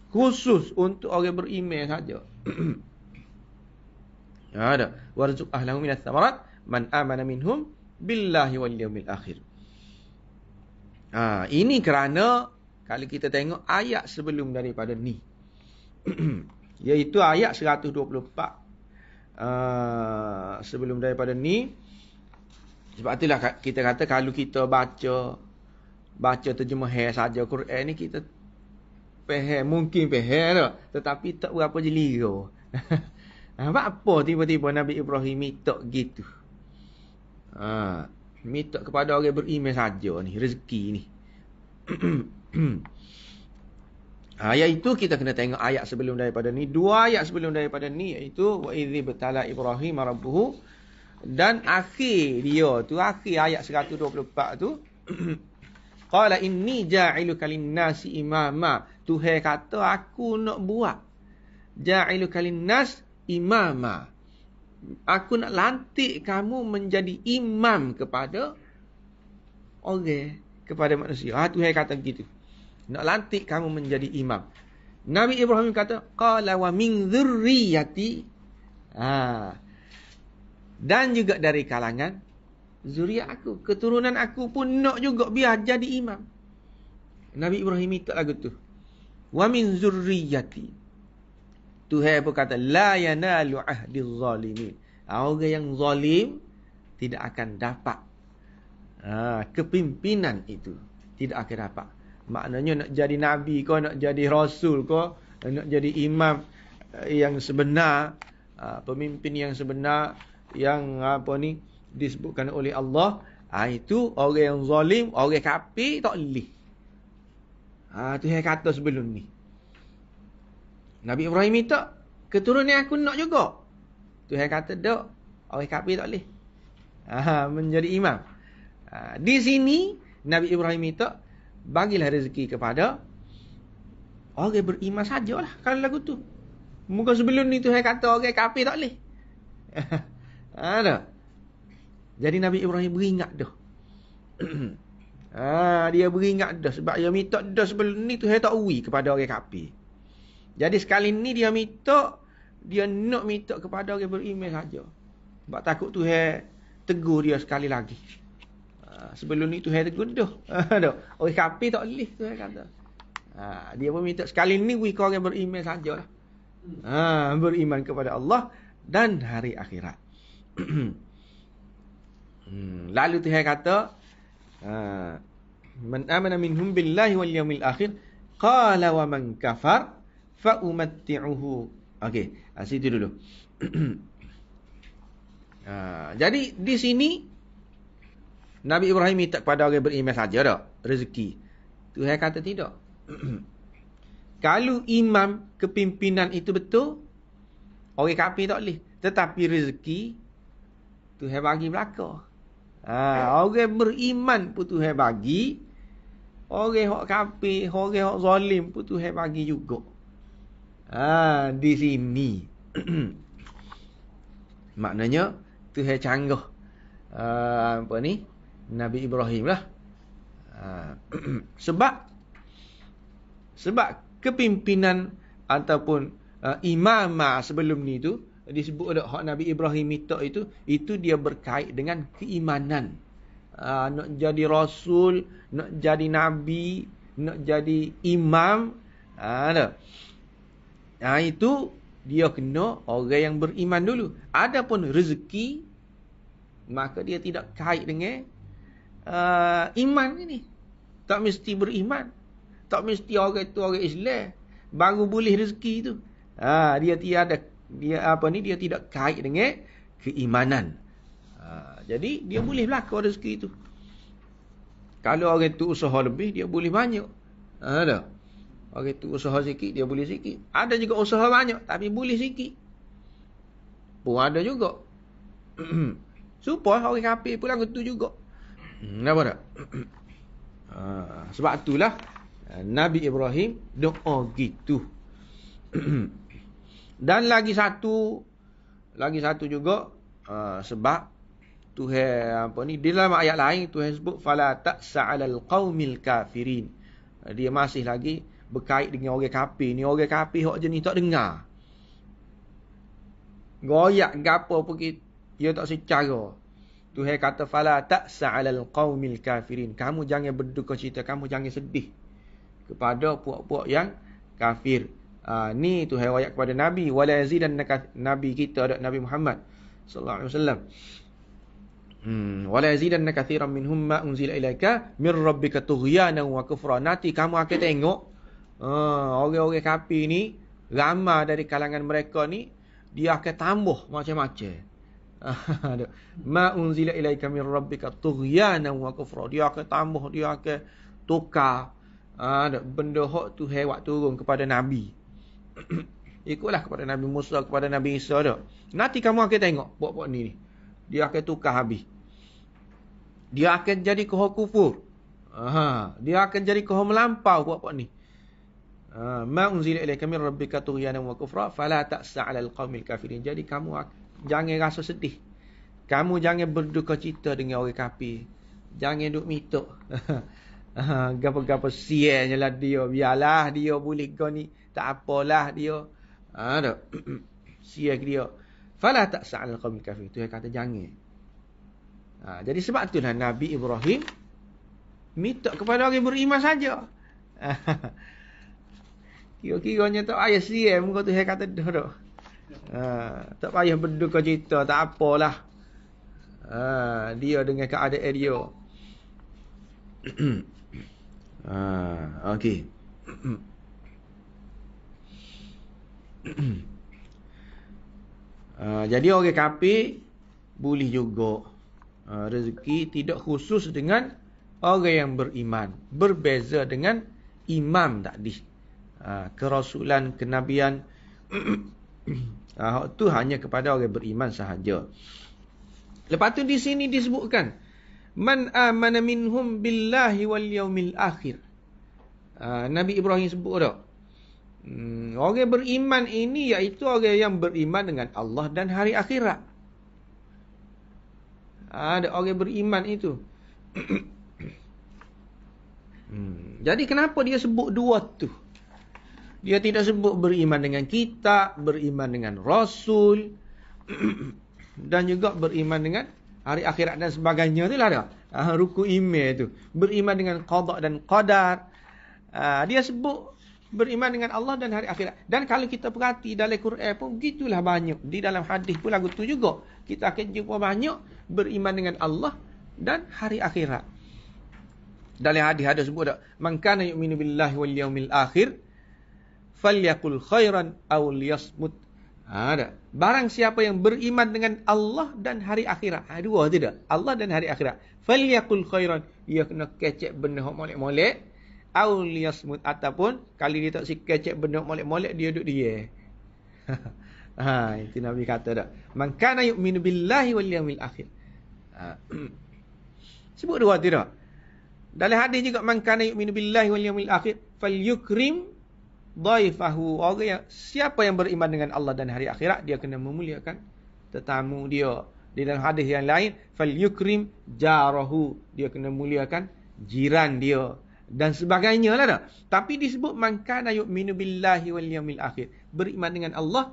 Khusus untuk orang beriman saja. Ya, ada. Warzuq ahlahu minas thamarat man amana minhum billahi wal yawmil akhir. Ha, ini kerana kalau kita tengok ayat sebelum daripada ni. iaitu ayat 124. Uh, ha, sebelum daripada ni. Sebab itulah kita kata kalau kita baca baca terjemahan saja Quran ni kita faham mungkin faham tu tetapi tak berapa jeliru. Nampak ah, apa tiba-tiba Nabi Ibrahim mitok gitu. Ha, minta kepada orang beriman saja ni rezeki ni. Ayat itu kita kena tengok ayat sebelum daripada ni. Dua ayat sebelum daripada ni iaitu wa idzi batala Ibrahim rabbuhu dan akhir dia tu akhir ayat 124 tu Qala inni ja'ilu kalin nasi imama. Tuhai kata aku nak buat. Ja'ilu kalin nas imama. Aku nak lantik kamu menjadi imam kepada orang. Okay. Kepada manusia. Ha, Tuhai kata begitu. Nak lantik kamu menjadi imam. Nabi Ibrahim kata, Qala wa min zurriyati. Ha. Dan juga dari kalangan Zuriat aku, keturunan aku pun nak juga biar jadi imam. Nabi Ibrahim itu lagu tu. Wa min zurriyati. Tuhan pun kata, La yanalu ahdi zalimin. Orang yang zalim, tidak akan dapat. Ha, kepimpinan itu. Tidak akan dapat. Maknanya nak jadi Nabi kau, nak jadi Rasul kau, nak jadi imam eh, yang sebenar, ha, pemimpin yang sebenar, yang apa ni, disebutkan oleh Allah, ah ha, itu orang yang zalim, orang kafir tak leh. Ha, ah Tuhan kata sebelum ni. Nabi Ibrahim itu keturunan aku nak juga. Tuhan kata dak, orang kafir tak leh. Ha, ah, menjadi imam. Ha, di sini Nabi Ibrahim itu bagilah rezeki kepada orang yang beriman sajalah kalau lagu tu. Muka sebelum ni tu Tuhan kata orang kafir tak leh. Ha, ada. Ah, jadi Nabi Ibrahim beringat dah. ha, dia beringat dah sebab dia minta dah sebelum ni tu dia tak ui kepada orang kafir. Jadi sekali ni dia minta dia nak minta kepada orang beriman saja. Sebab takut tu dia tegur dia sekali lagi. Ha, sebelum ni tu dia tegur ah, dah. orang kafir tak boleh tu dia kata. Ha, dia pun minta sekali ni ui kau orang beriman sajalah. Ha, beriman kepada Allah dan hari akhirat. Hmm. Lalu Tuhan kata, ha, "Man amana minhum billahi wal yawmil akhir, qala wa man kafar fa umatti'uhu." Okey, ha, situ dulu. ha, jadi di sini Nabi Ibrahim minta kepada orang beriman saja dak rezeki. Tu Tuhan kata tidak. Kalau imam kepimpinan itu betul, orang kapi tak boleh. Tetapi rezeki tu Tuhan bagi belaka. Ha, orang beriman pun Tuhan bagi. Orang hok kafir, orang hok zalim pun Tuhan bagi juga. Ha, di sini. Maknanya Tuhan canggah. Ha, apa ni? Nabi Ibrahim lah. Ha, sebab sebab kepimpinan ataupun uh, ha, imamah ha, sebelum ni tu disebut oleh hak Nabi Ibrahim minta itu itu dia berkait dengan keimanan uh, nak jadi rasul nak jadi nabi nak jadi imam ah, ada uh, nah uh, itu dia kena orang yang beriman dulu adapun rezeki maka dia tidak kait dengan uh, iman ini tak mesti beriman tak mesti orang itu orang Islam baru boleh rezeki itu Ha, dia tiada dia apa ni dia tidak kait dengan keimanan. Ha, jadi dia boleh berlaku rezeki itu. Kalau orang tu usaha lebih dia boleh banyak. Ha, ada. Ha, orang tu usaha sikit dia boleh sikit. Ada juga usaha banyak tapi boleh sikit. Pun ada juga. Supaya orang kafir pula gitu juga. Kenapa hmm, tak? ha, sebab itulah Nabi Ibrahim doa gitu. Dan lagi satu lagi satu juga uh, sebab Tuhan apa ni di dalam ayat lain Tuhan sebut fala ta'sa'al qaumil kafirin. Ah, dia masih lagi berkait dengan orang kafir ni orang kafir hok jenis tak dengar. Goyak gapo pun dia tak secara. Tuhan kata fala ta'sa'al qaumil kafirin. Kamu jangan berduka cita, kamu jangan sedih kepada puak-puak yang kafir. Ah, ni tu riwayat kepada Nabi wala dan Nabi kita ada Nabi Muhammad sallallahu alaihi wasallam Hmm, wala yazidan kathiran minhum ma unzila ilaika mir rabbika tughyana wa kufra. Nanti kamu akan tengok uh, orang-orang kafir ni ramai dari kalangan mereka ni dia akan tambah macam-macam. ma unzila ilaika mir rabbika tughyana wa kufra. Dia akan tambah, dia akan tukar uh, benda hak tu hewat turun kepada nabi. Ikutlah kepada Nabi Musa, kepada Nabi Isa tu. Nanti kamu akan tengok buat-buat ni ni. Dia akan tukar habis. Dia akan jadi kohor kufur. Aha. Dia akan jadi kohor melampau buat-buat ni. Ha, Ma'unzili ilai kami, rabbika turhiyanam wa kufra Fala taksa'al al-qawmil kafirin Jadi kamu jangan rasa sedih Kamu jangan berduka cita dengan orang kafir. Jangan duk mituk ha, Gapa-gapa siyanya lah dia Biarlah dia boleh kau ni tak apalah dia. Ha tak. Sia dia. Fala tak sa'al qaum kafir. Tu yang kata jangan. Ha, jadi sebab tu itulah Nabi Ibrahim minta kepada orang beriman saja. Kira-kiranya tak payah siam kau tu yang kata dah tak. Ha, tak payah berduka cerita. Tak apalah. Ha, dia dengan keadaan dia. ha, okay. Okay. uh, jadi orang kafir boleh juga uh, rezeki tidak khusus dengan orang yang beriman. Berbeza dengan imam tadi. Uh, kerasulan, kenabian. uh, itu hanya kepada orang beriman sahaja. Lepas tu di sini disebutkan. Man amana minhum billahi wal yaumil akhir. Nabi Ibrahim sebut tak? Hmm, orang beriman ini iaitu orang yang beriman dengan Allah dan hari akhirat. Ada orang beriman itu. hmm. Jadi kenapa dia sebut dua tu? Dia tidak sebut beriman dengan kita, beriman dengan Rasul dan juga beriman dengan hari akhirat dan sebagainya itulah dia. Ah, ruku iman itu. Beriman dengan qada dan qadar. Ah, dia sebut beriman dengan Allah dan hari akhirat. Dan kalau kita perhati dalam Quran pun gitulah banyak. Di dalam hadis pun lagu tu juga. Kita akan jumpa banyak beriman dengan Allah dan hari akhirat. Dalam hadis ada sebut tak? Man kana yu'minu billahi wal yaumil akhir falyakul khairan aw liyasmut. Ha ada. Barang siapa yang beriman dengan Allah dan hari akhirat. Ha dua tidak Allah dan hari akhirat. Falyakul khairan. Ia kena kecek benda hok molek-molek auliasmut ataupun kali dia tak sikai cek benda molek-molek dia duduk dia. ha, itu Nabi kata dak. Man kana yu'minu billahi wal yawmil akhir. Ha. Sebut dua tu dak. Dalam hadis juga man kana yu'minu billahi wal yawmil akhir falyukrim daifahu. Orang yang siapa yang beriman dengan Allah dan hari akhirat dia kena memuliakan tetamu dia. Di dalam hadis yang lain falyukrim jarahu. Dia kena muliakan jiran dia dan sebagainya lah dah. Tapi disebut mankana yu'minu billahi wal yamil akhir. Beriman dengan Allah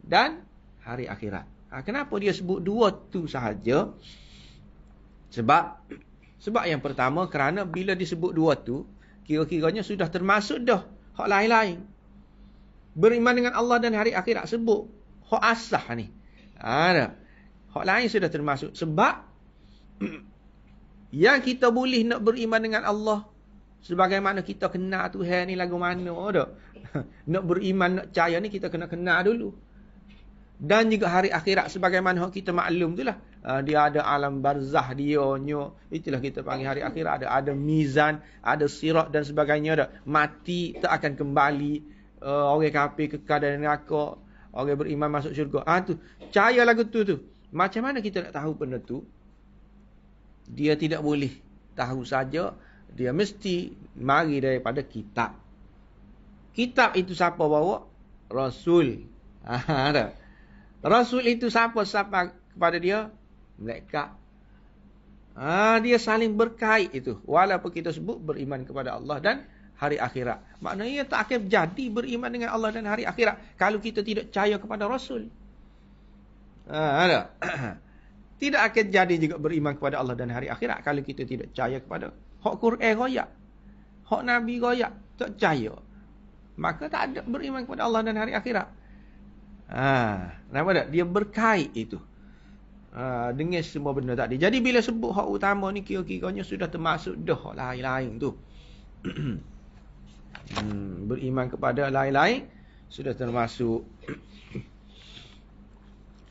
dan hari akhirat. Ha, kenapa dia sebut dua tu sahaja? Sebab sebab yang pertama kerana bila disebut dua tu, kira-kiranya sudah termasuk dah hak lain-lain. Beriman dengan Allah dan hari akhirat sebut hak asah ni. Ha, Hak lain sudah termasuk sebab yang kita boleh nak beriman dengan Allah Sebagaimana kita kenal Tuhan ni lagu mana oh, dah. Nak beriman, nak percaya ni kita kena kenal dulu. Dan juga hari akhirat sebagaimana kita maklum tu lah. Ah, dia ada alam barzah dia nyo itulah kita panggil hari akhirat ada ada mizan ada sirat dan sebagainya dah mati tak akan kembali uh, orang kafir ke keadaan neraka orang beriman masuk syurga ah tu cahaya lagu tu tu macam mana kita nak tahu benda tu dia tidak boleh tahu saja dia mesti mari daripada kitab. Kitab itu siapa bawa? Rasul. Ha, ada. Rasul itu siapa siapa kepada dia? Mereka. Ha, dia saling berkait itu. Walaupun kita sebut beriman kepada Allah dan hari akhirat. Maknanya tak akan jadi beriman dengan Allah dan hari akhirat. Kalau kita tidak percaya kepada Rasul. Ha, ada. tidak akan jadi juga beriman kepada Allah dan hari akhirat. Kalau kita tidak percaya kepada Hak Quran koyak. Hak Nabi koyak. Tak percaya. Maka tak ada beriman kepada Allah dan hari akhirat. Ha, nampak tak? Dia berkait itu. Ha, dengan semua benda tadi. Jadi bila sebut hak utama ni kira-kiranya sudah termasuk dah hak lain-lain tu. hmm, beriman kepada lain-lain sudah termasuk.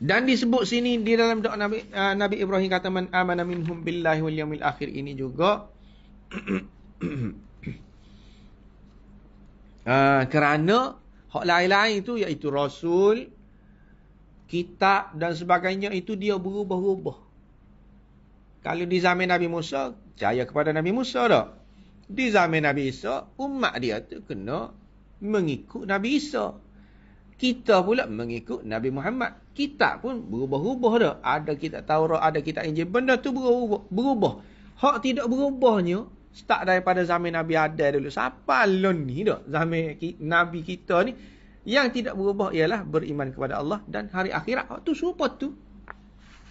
dan disebut sini di dalam doa Nabi, eh, Nabi Ibrahim kata man amana minhum billahi wal yawmil akhir ini juga uh, kerana hak lain-lain itu iaitu rasul, kitab dan sebagainya itu dia berubah-ubah. Kalau di zaman Nabi Musa, percaya kepada Nabi Musa tak? Di zaman Nabi Isa, umat dia tu kena mengikut Nabi Isa. Kita pula mengikut Nabi Muhammad. Kitab pun berubah-ubah dah. Ada kitab Taurat, ada kitab Injil. Benda tu berubah. berubah. Hak tidak berubahnya start daripada zaman Nabi Adam dulu. Siapa lon ni dok? Zaman ki, Nabi kita ni yang tidak berubah ialah beriman kepada Allah dan hari akhirat. Hak tu serupa tu.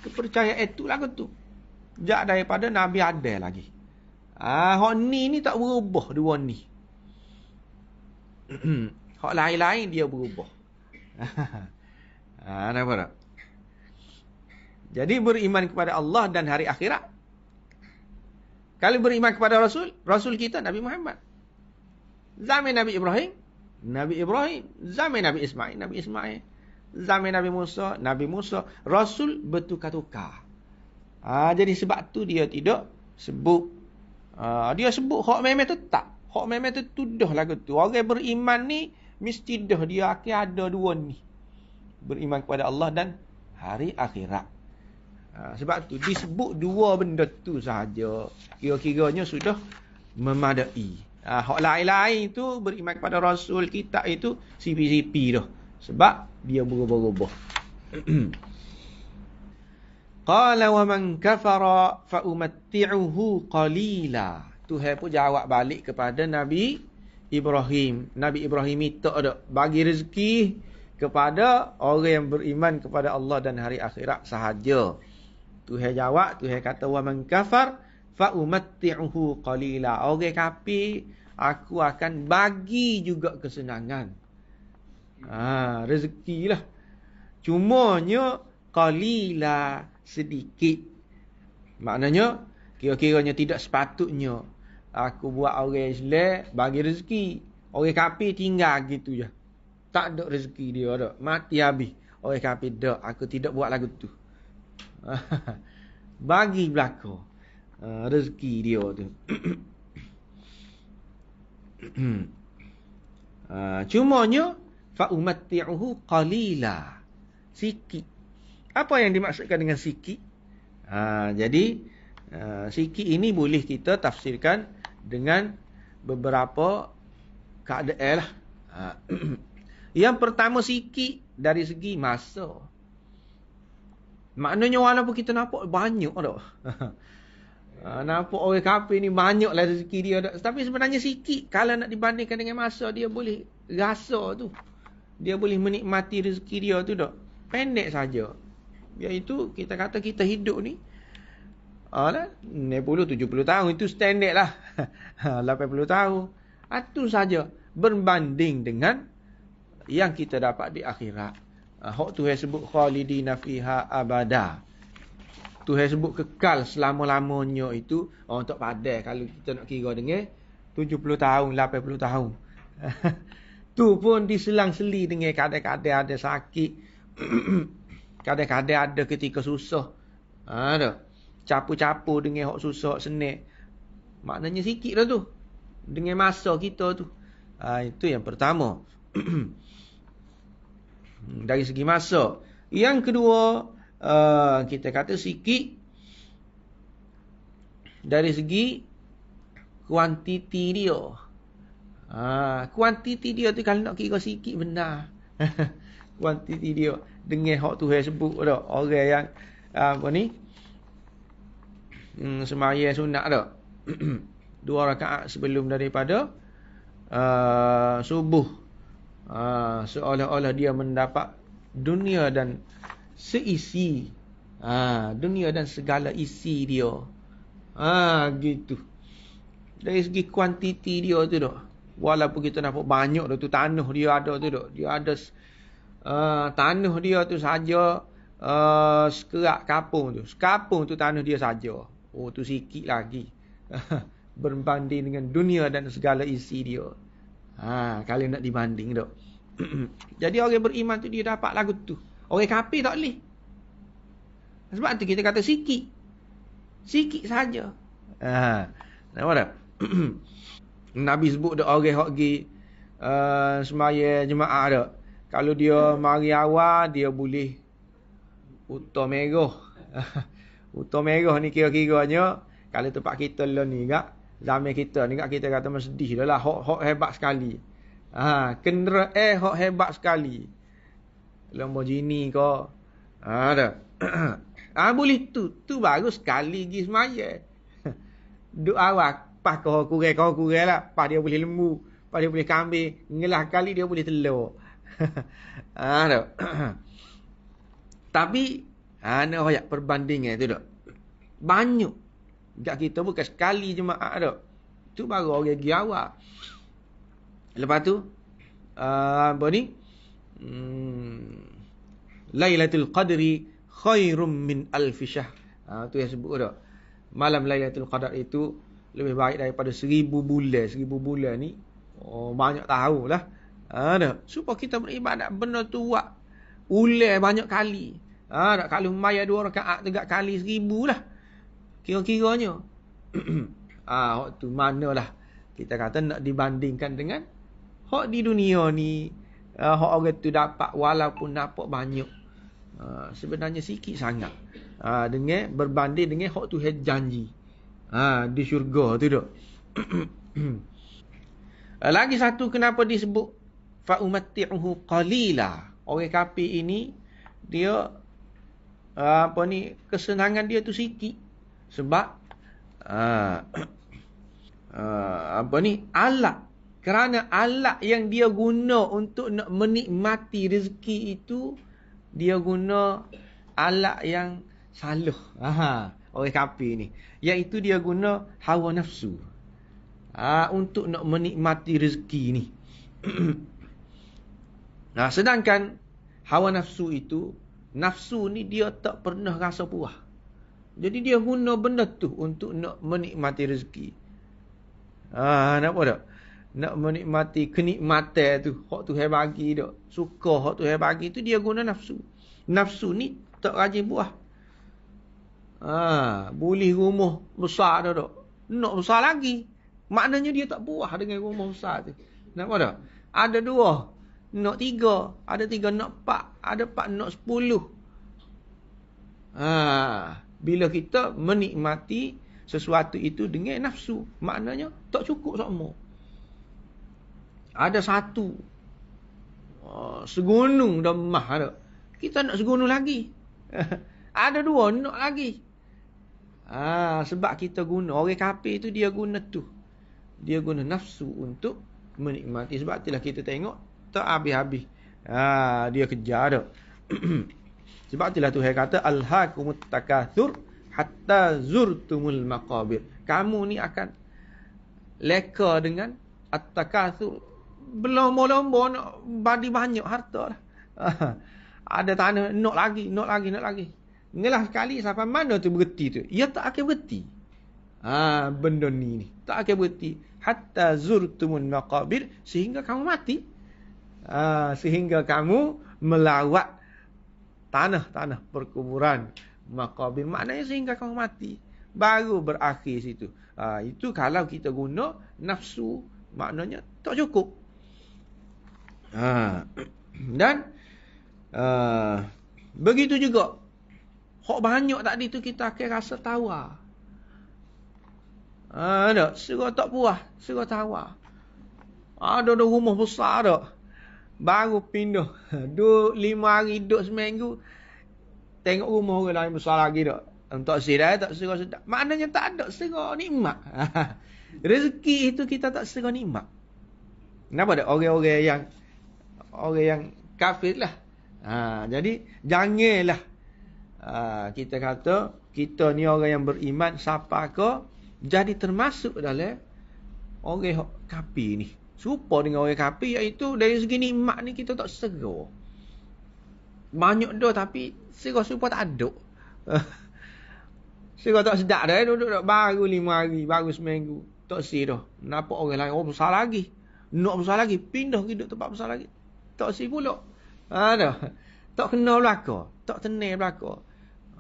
Kepercayaan itu lah tu. Jak daripada Nabi Adam lagi. Ah, hak ni ni tak berubah dua ni. hak lain-lain dia berubah. ah, nampak tak? Jadi beriman kepada Allah dan hari akhirat kalau beriman kepada Rasul, Rasul kita Nabi Muhammad. Zaman Nabi Ibrahim, Nabi Ibrahim. Zaman Nabi Ismail, Nabi Ismail. Zaman Nabi Musa, Nabi Musa. Rasul bertukar-tukar. Ha, jadi sebab tu dia tidak sebut. Ha, dia sebut hak memang tetap. Hak memang tertuduh lagu tu. Orang beriman ni, mesti dah dia akan ada dua ni. Beriman kepada Allah dan hari akhirat. Ha, sebab tu disebut dua benda tu sahaja kira-kiranya sudah memadai uh, hak lain-lain tu beriman kepada rasul kita itu sipi-sipi dah sebab dia berubah-ubah qala wa man kafara fa umatti'uhu qalila Tuhan pun jawab balik kepada Nabi Ibrahim. Nabi Ibrahim itu ada bagi rezeki kepada orang yang beriman kepada Allah dan hari akhirat sahaja. Tuhan jawab, Tuhan kata wa man kafar fa umatti'uhu qalila. Orang okay, kafir aku akan bagi juga kesenangan. Ha, rezekilah. Cumanya qalila sedikit. Maknanya kira-kiranya tidak sepatutnya aku buat orang Islam bagi rezeki. Orang kafir tinggal gitu je. Tak ada rezeki dia ada. Mati habis. Orang kafir dah aku tidak buat lagu tu. bagi belako uh, eh, rezeki dia tu. Eh, cuma nya fa umatti'uhu qalila. Sikit. Apa yang dimaksudkan dengan sikit? Ha, jadi uh, sikit ini boleh kita tafsirkan dengan beberapa kaedah lah. Ha. yang pertama sikit dari segi masa. Maknanya walaupun kita nampak banyak tak. Ah, nampak orang kafir ni banyaklah rezeki dia tak. Tapi sebenarnya sikit kalau nak dibandingkan dengan masa dia boleh rasa tu. Dia boleh menikmati rezeki dia tu tak. Pendek saja. itu kita kata kita hidup ni alah 90 70 tahun itu standard lah. 80 tahun. Itu ah, saja berbanding dengan yang kita dapat di akhirat. Ah, hak tu yang sebut khalidina fiha abada. Tu yang sebut kekal selama-lamanya itu orang tak padah kalau kita nak kira dengan 70 tahun, 80 tahun. tu pun diselang-seli dengan kadang-kadang ada sakit. kadang-kadang ada ketika susah. Ha Capu-capu dengan hak susah, senek. Maknanya sikit lah tu. Dengan masa kita tu. Ha, itu yang pertama. Hmm, dari segi masa. Yang kedua, uh, kita kata sikit dari segi kuantiti dia. Uh, kuantiti dia tu kalau nak kira sikit benar. kuantiti dia dengan hak tu yang sebut tu. Orang yang uh, apa ni? Hmm, semaya sunat tu. Dua rakaat sebelum daripada uh, subuh ha, seolah-olah dia mendapat dunia dan seisi ha, dunia dan segala isi dia ha, gitu dari segi kuantiti dia tu dok walaupun kita nampak banyak tu tanah dia ada tu dok dia ada uh, tanah dia tu saja uh, sekerak kapung tu kapung tu tanah dia saja oh tu sikit lagi berbanding dengan dunia dan segala isi dia Ha, kalau nak dibanding dok. Jadi orang beriman tu dia dapat lagu tu. Orang kafir tak boleh. Sebab tu kita kata sikit. Sikit saja. Ha. Nampak tak? Nabi sebut dok orang hok gi uh, jemaah dok. Kalau dia mari awal dia boleh utuh merah. utuh merah ni kira-kiranya kalau tempat kita lah ni gak zaman kita ni kat kita kata sedih dah lah hok hok hebat sekali ha kendera eh hok hebat sekali Lamborghini kau ha ada ha, ah, boleh tu tu baru sekali gi semaya duk awak pas kau kurang kau kurang lah pas dia boleh lembu pas dia boleh kambing ngelah kali dia boleh telur ha ada tapi ana ha, hoyak perbandingan tu dok banyak Dekat kita bukan sekali jemaah ada Tu baru orang pergi awal. Lepas tu, uh, apa ni? Hmm. Lailatul Qadri khairum min alfishah. Ha, tu yang sebut tu. Malam Lailatul Qadar itu lebih baik daripada seribu bulan. Seribu bulan ni, oh, banyak tahu lah. Ha, Supaya kita beribadat benda tu buat. Ulai banyak kali. Ha, kalau membayar dua rakaat tegak kali seribu lah. Kira-kiranya. ah, hok tu manalah. Kita kata nak dibandingkan dengan hok di dunia ni. Uh, ah, hok orang tu dapat walaupun dapat banyak. Uh, sebenarnya sikit sangat. Uh, dengan berbanding dengan hok tu had janji. Uh, di syurga tu dok. uh, lagi satu kenapa disebut fa umatti'uhu qalila. Orang kafir ini dia uh, apa ni kesenangan dia tu sikit sebab uh, uh, apa ni alat kerana alat yang dia guna untuk nak menikmati rezeki itu dia guna alat yang salah ha orang kafir ni iaitu dia guna hawa nafsu uh, untuk nak menikmati rezeki ni nah sedangkan hawa nafsu itu nafsu ni dia tak pernah rasa puas jadi dia guna benda tu untuk nak menikmati rezeki. Ah, ha, nak apa tak? Nak menikmati kenikmatan tu. Hak tu saya bagi tak? Suka hak tu saya bagi tu dia guna nafsu. Nafsu ni tak rajin buah. Ah, ha, boleh rumah besar tu tak? Nak besar lagi. Maknanya dia tak buah dengan rumah besar tu. Nak apa tak? Ada dua. Nak tiga. Ada tiga nak empat. Ada empat nak sepuluh. Ah bila kita menikmati sesuatu itu dengan nafsu. Maknanya tak cukup semua. Ada satu oh, segunung dan mah ada. Kita nak segunung lagi. ada dua nak lagi. Ha, sebab kita guna orang kafir itu dia guna tu. Dia guna nafsu untuk menikmati. Sebab itulah kita tengok tak habis-habis. Ha, dia kejar dah. Sebab itulah Tuhan kata alhaqumut takathur hatta zurtumul maqabir. Kamu ni akan leka dengan at-takathur. Berlomba-lomba nak bagi banyak harta lah. Ada tanah nak lagi, nak lagi, nak lagi. Ngelah sekali sampai mana tu berhenti tu. Ia tak akan berhenti. Ha, benda ni ni. Tak akan berhenti. Hatta zurtumun maqabir. Sehingga kamu mati. Ha, sehingga kamu melawat tanah-tanah perkuburan makabir maknanya sehingga kau mati baru berakhir situ ha, itu kalau kita guna nafsu maknanya tak cukup ha. dan uh, begitu juga hok banyak tadi tu kita akan rasa tawa ah. ha, ada serah tak puas serah tawa ah. ada ada rumah besar tak Baru pindah. Duduk lima hari, duduk seminggu. Tengok rumah orang lain besar lagi tak. Tak sedar, tak serah sedap. Maknanya tak ada serah nikmat. Rezeki itu kita tak serah nikmat. Kenapa tak? Orang-orang yang orang yang kafir lah. Ha, jadi, janganlah ha, kita kata kita ni orang yang beriman siapa kau jadi termasuk dalam orang kapi ni. Serupa dengan orang kapi iaitu dari segi nikmat ni kita tak serah. Banyak dah tapi serah serupa tak ada. serah tak sedap dah eh, duduk dah baru lima hari, baru seminggu. Tak serah dah. Nampak orang lain, oh besar lagi. Nak besar lagi, pindah hidup tempat besar lagi. Tak serah pula. Ada. Tak kenal belakang. Tak tenang belakang.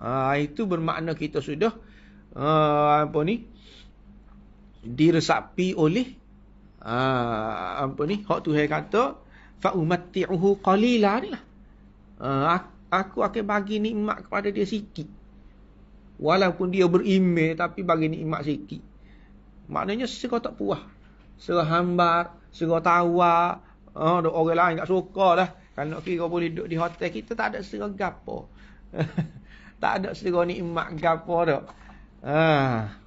Ha, itu bermakna kita sudah uh, apa ni diresapi oleh Ah, apa ni hak Tuhan kata fa umatti'uhu qalila ni lah. Ah, aku akan bagi nikmat kepada dia sikit. Walaupun dia berimeh tapi bagi nikmat sikit. Maknanya sesuka tak puas. Sesuka hambar, sesuka tawa, oh, ah, ada orang lain tak suka lah. Kalau nak kira boleh duduk di hotel kita tak ada sesuka gapo. tak ada sesuka nikmat gapo dah. Ah.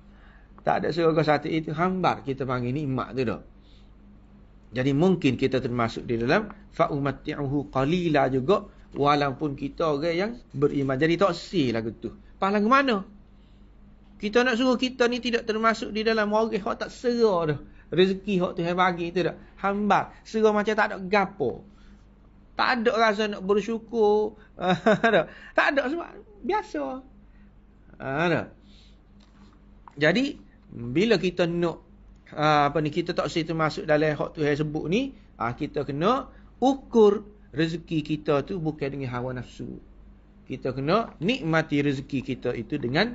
Tak ada sesuka satu itu hambar kita panggil nikmat tu dah. Jadi mungkin kita termasuk di dalam fa'umati'uhu qalila juga walaupun kita orang yang beriman. Jadi tak toksilah gitu. Pahala ke mana? Kita nak suruh kita ni tidak termasuk di dalam orang yang tak serah dah. Rezeki hak tu yang bagi tu dah. Hamba. Serah macam tak ada gapo. Tak ada rasa nak bersyukur. Ha, tak ada sebab biasa. Ha, Jadi, bila kita nak Ah, apa ni kita tak situ masuk dalam hak yang sebut ni, ah kita kena ukur rezeki kita tu bukan dengan hawa nafsu. Kita kena nikmati rezeki kita itu dengan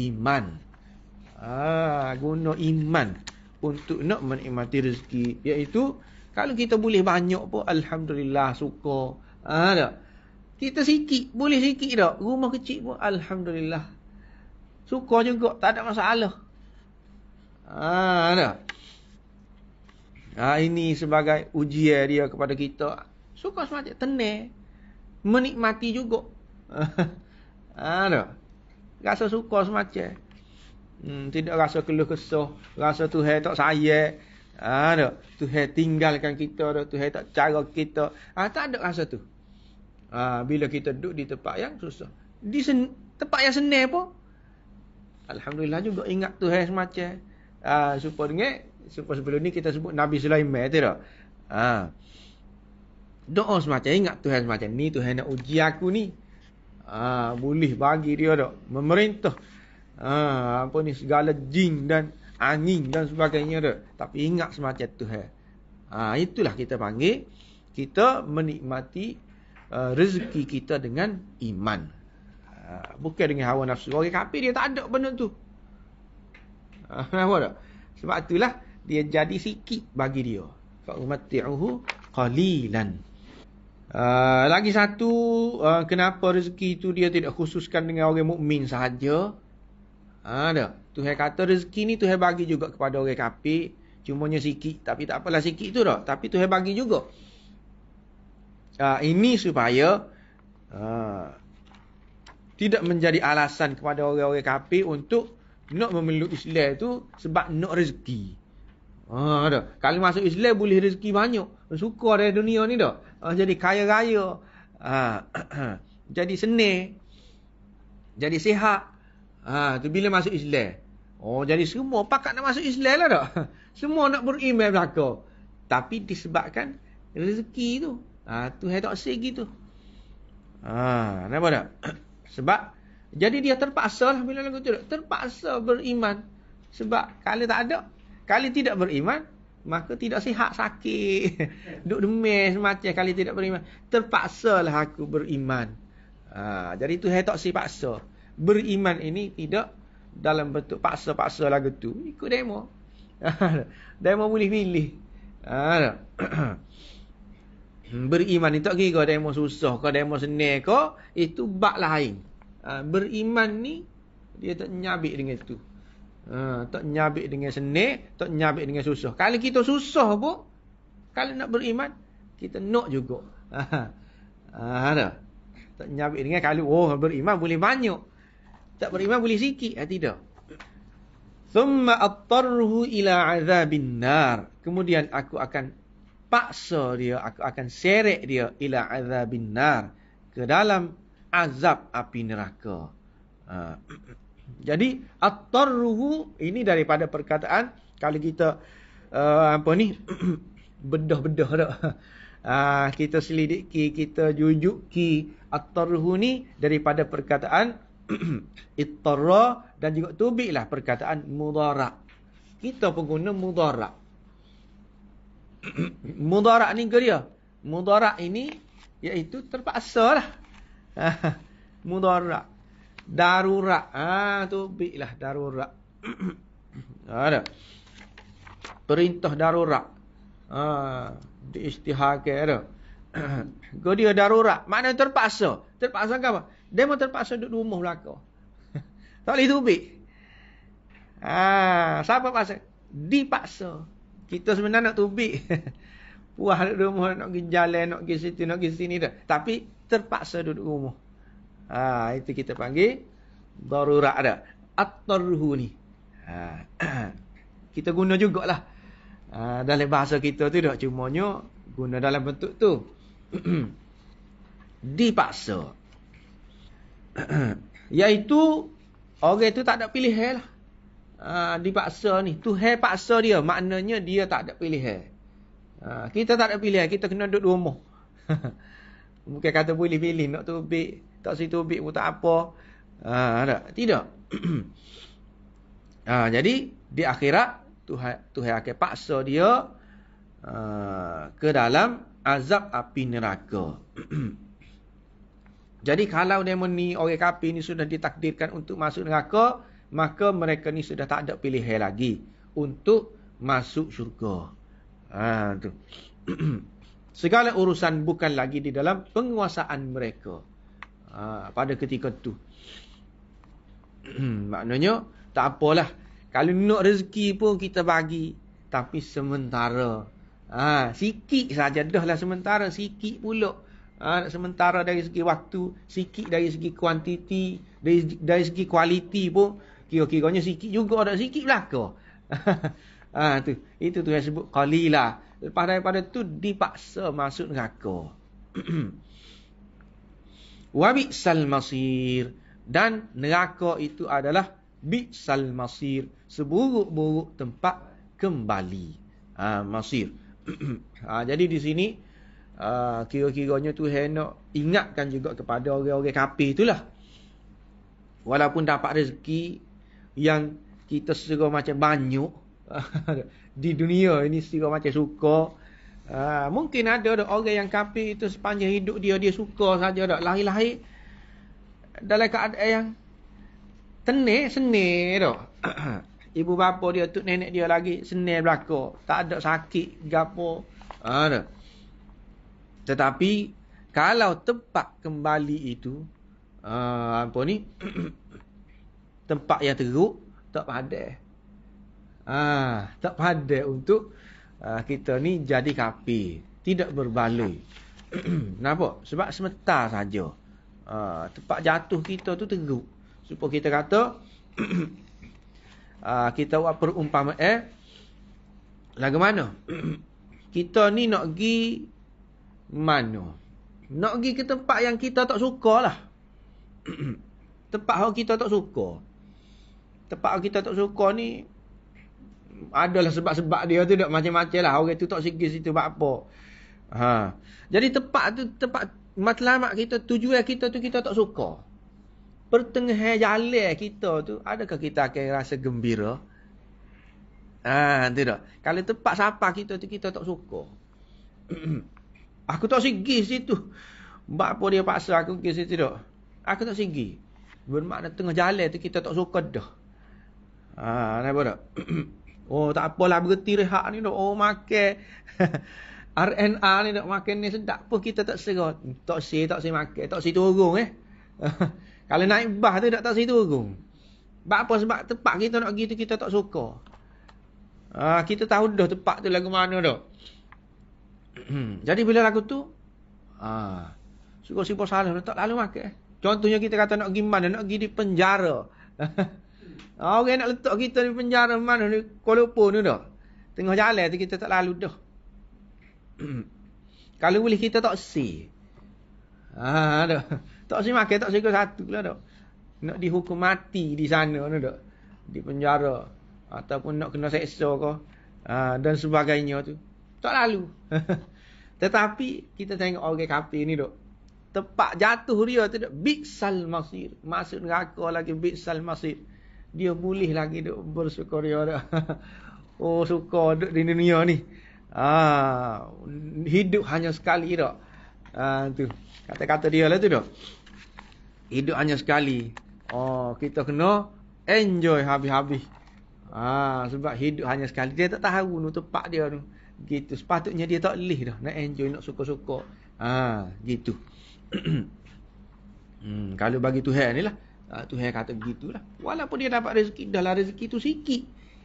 iman. Ah guna iman untuk nak menikmati rezeki iaitu kalau kita boleh banyak pun alhamdulillah suka. Ah tak. Kita sikit, boleh sikit tak? Rumah kecil pun alhamdulillah. Suka juga, tak ada masalah. Ha, ada. Ha, ini sebagai ujian dia kepada kita. Suka semacam tenang. Menikmati juga. Ha, ada. Rasa suka semacam. Hmm, tidak rasa keluh kesah. Rasa Tuhan tak sayang. Ha, ada. Tuhan tinggalkan kita. Tuhan tak cara kita. Ha, tak ada rasa tu. Ha, bila kita duduk di tempat yang susah. Di tempat yang senang pun. Alhamdulillah juga ingat Tuhan semacam ha, ah, serupa dengan serupa sebelum ni kita sebut Nabi Sulaiman tidak ha. Ah. doa semacam ingat Tuhan semacam ni Tuhan nak uji aku ni ha, boleh bagi dia tak memerintah ha, apa ni segala jin dan angin dan sebagainya tak tapi ingat semacam Tuhan ha, itulah kita panggil kita menikmati uh, rezeki kita dengan iman. Uh, bukan dengan hawa nafsu. Orang kafir dia tak ada benda tu. Ah, kenapa tak? Sebab itulah dia jadi sikit bagi dia. Fa'umati'uhu qalilan. Uh, lagi satu, uh, kenapa rezeki itu dia tidak khususkan dengan orang mukmin sahaja? Ada. Uh, Tuhan kata rezeki ni Tuhan bagi juga kepada orang kafir. Cumanya sikit. Tapi tak apalah sikit tu dah. Tapi Tuhan bagi juga. Uh, ini supaya uh, tidak menjadi alasan kepada orang-orang kafir untuk nak memeluk Islam tu sebab nak rezeki. Ha dah. Kalau masuk Islam boleh rezeki banyak. suka dari dunia ni dah. Ha, jadi kaya raya. Ha, jadi senang. Jadi sihat. Ha tu bila masuk Islam. Oh jadi semua pakat nak masuk Islam lah dah. Semua nak beriman belaka. Tapi disebabkan rezeki tu. Ha tu hai tak segi tu. Ha, kenapa dah? Sebab jadi dia terpaksa lah bila lagu tu. Terpaksa beriman. Sebab kali tak ada. Kali tidak beriman. Maka tidak sihat sakit. Duk demis macam kali tidak beriman. Terpaksa lah aku beriman. Ha, jadi tu saya tak paksa Beriman ini tidak dalam bentuk paksa-paksa lagu tu. Ikut demo. demo boleh pilih. Ha, beriman ni tak kira demo susah ke demo senang ke. Itu bak lain. Lah ha, beriman ni dia tak nyabik dengan itu. Ha, tak nyabik dengan senik, tak nyabik dengan susah. Kalau kita susah pun, kalau nak beriman, kita nak juga. Ha, ha, tak? Ha, tak nyabik dengan kalau oh, beriman boleh banyak. Tak beriman boleh sikit. Ha, tidak. Thumma attarhu ila azabin nar. Kemudian aku akan paksa dia, aku akan seret dia ila azabin nar. Ke dalam azab api neraka. Ha. Jadi at-tarruhu ini daripada perkataan kalau kita uh, apa ni bedah-bedah dak. Ha, kita selidiki, kita jujuki at-tarruhu ni daripada perkataan ittarra dan juga tubiklah perkataan mudara. Kita pun guna mudara. mudara ni geria. Mudara ini iaitu terpaksa lah. mudarat darurat ah ha, tu lah darurat ha, ada perintah darurat ha diistihakah ada godia darurat mana terpaksa terpaksa ke apa demo terpaksa duduk di rumah belaka tak boleh bi. ha siapa paksa dipaksa kita sebenarnya nak bi. puas duduk rumah nak pergi jalan nak pergi situ nak pergi sini dah tapi terpaksa duduk rumah. Ha, itu kita panggil darurat ada At-tarhu ni. Ha. kita guna jugalah. Ha, dalam bahasa kita tu cuma cumanya guna dalam bentuk tu. Dipaksa. Iaitu orang tu tak ada pilihan lah. Ha, dipaksa ni. Tu hai paksa dia. Maknanya dia tak ada pilihan. Ha, kita tak ada pilihan. Kita kena duduk rumah. bukan kata boleh pilih nak tubik tak si tubik pun tak apa ah tak tidak ah jadi di akhirat Tuhan Tuhan akan paksa dia ha, ke dalam azab api neraka. Jadi kalau demon ni orang kafir ni sudah ditakdirkan untuk masuk neraka, maka mereka ni sudah tak ada pilihan lagi untuk masuk syurga. Ha tu. segala urusan bukan lagi di dalam penguasaan mereka ha, pada ketika tu. Maknanya tak apalah kalau nak rezeki pun kita bagi tapi sementara. Ha, sikit saja dah lah sementara sikit pula. Ha, sementara dari segi waktu, sikit dari segi kuantiti, dari, dari segi kualiti pun kira-kiranya sikit juga ada sikit belaka. ha, tu itu tu yang sebut qalila. Lepas daripada tu dipaksa masuk neraka. Sal masir dan neraka itu adalah Bi Sal masir, seburuk-buruk tempat kembali. Ha, masir. ha, jadi di sini uh, kira-kiranya tu nak ingatkan juga kepada orang-orang kapi itulah. Walaupun dapat rezeki yang kita serah macam banyak di dunia ini setiap macam suka. Ha, mungkin ada dok orang yang kapi itu sepanjang hidup dia dia suka saja dok lahir-lahir dalam keadaan yang tenek seni dok. Ibu bapa dia tu nenek dia lagi seni belako, tak ada sakit gapo. Ha, dok. Tetapi kalau tempat kembali itu uh, apa ni tempat yang teruk tak padah. Ah, tak pandai untuk uh, kita ni jadi kapi, tidak berbaloi. Kenapa? Sebab semetar saja. Uh, tempat jatuh kita tu teguk. Supaya kita kata uh, kita buat perumpama eh lagu mana? kita ni nak pergi mana? Nak pergi ke tempat yang kita tak suka lah. tempat yang kita tak suka. Tempat yang kita tak suka ni adalah sebab-sebab dia tu dak macam-macam lah. Orang tu tak sikit situ buat apa. Ha. Jadi tempat tu tempat matlamat kita tujuan kita tu kita tak suka. Pertengahan jalan kita tu adakah kita akan rasa gembira? Ha, tidak. Kalau tempat sampah kita tu kita tak suka. aku tak sigi situ. Bak apa dia paksa aku ke situ tidak? Aku tak sigi. Bermakna tengah jalan tu kita tak suka dah. Ha, apa dak? Oh tak apalah bererti rehat ni dok. Oh makan. RNA ni dok makan ni sedap pun kita tak serah. Tak si tak si makan, tak si turung eh. Kalau naik bas tu tak tak si turung. Sebab apa? Sebab tempat kita nak gitu kita tak suka. Ah uh, kita tahu dah tempat tu lagu mana dok. Jadi bila lagu tu ah uh, suka sibuk salah tak lalu makan. Eh. Contohnya kita kata nak pergi mana? Nak pergi di penjara. Ah, orang nak letak kita di penjara mana ni Kuala Lumpur ni dah. Tengah jalan tu kita tak lalu dah. Kalau boleh kita tak si. Ah, dah. Tak si makan, tak si ke satu lah dah. Nak dihukum mati di sana ni dah. Di penjara. Ataupun nak kena seksa ke. Ah, dan sebagainya tu. Tak lalu. Tetapi kita tengok orang kapi ni dok. tempat jatuh dia tu dok. Biksal masir. Masuk neraka lagi biksal masir dia boleh lagi duk bersyukur ya dah. Oh suka duk di dunia ni. Ah hidup hanya sekali dah. Ha, ah tu. Kata-kata dia lah tu dah. Hidup hanya sekali. Oh kita kena enjoy habis-habis. Ah sebab hidup hanya sekali. Dia tak tahu nu tepat dia tu. Gitu. Sepatutnya dia tak leh dah nak enjoy nak suka-suka. Ah gitu. hmm kalau bagi Tuhan nilah. Tu ah, Tuhan kata begitulah. Walaupun dia dapat rezeki, dah lah rezeki tu sikit.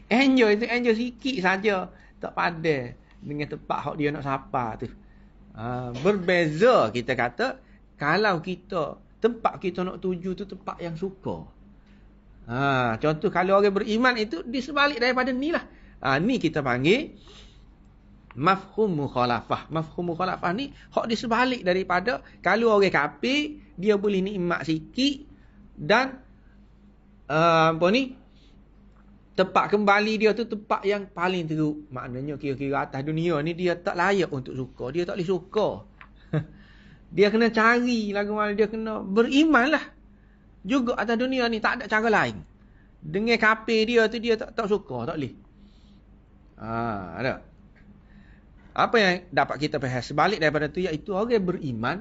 Enjoy tu, enjoy sikit saja. Tak pandai dengan tempat hak dia nak siapa, tu. Uh, berbeza kita kata, kalau kita, tempat kita nak tuju tu tempat yang suka. Ha, contoh kalau orang beriman itu, di sebalik daripada ni lah. Uh, ni kita panggil, Mafhum mukhalafah. Mafhum mukhalafah ni, hak di sebalik daripada, kalau orang kapi, dia boleh nikmat sikit, dan uh, apa ni tempat kembali dia tu tempat yang paling teruk maknanya kira-kira atas dunia ni dia tak layak untuk suka dia tak boleh suka dia kena cari lagu mana dia kena beriman lah juga atas dunia ni tak ada cara lain dengan kape dia tu dia tak, tak suka tak boleh ha, ada apa yang dapat kita faham sebalik daripada tu iaitu orang beriman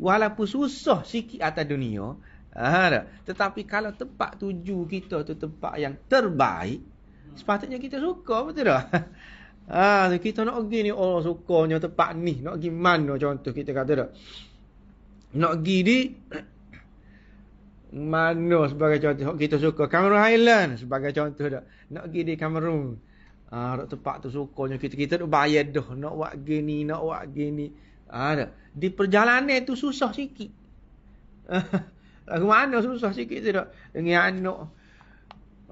walaupun susah sikit atas dunia Ha, Tetapi kalau tempat tuju kita tu tempat yang terbaik, hmm. sepatutnya kita suka, betul tak? Ha, kita nak pergi ni, oh sukanya tempat ni. Nak pergi mana contoh kita kata tak? Nak pergi di mana sebagai contoh kita suka? Cameroon Highland sebagai contoh tak? Nak pergi di Cameroon. Ah, ha, tempat tu sukanya kita kita tu bayar dah nak buat gini, nak buat gini. Ha, di perjalanan tu susah sikit. Lagu mana susah sikit tu dok. Dengan anak.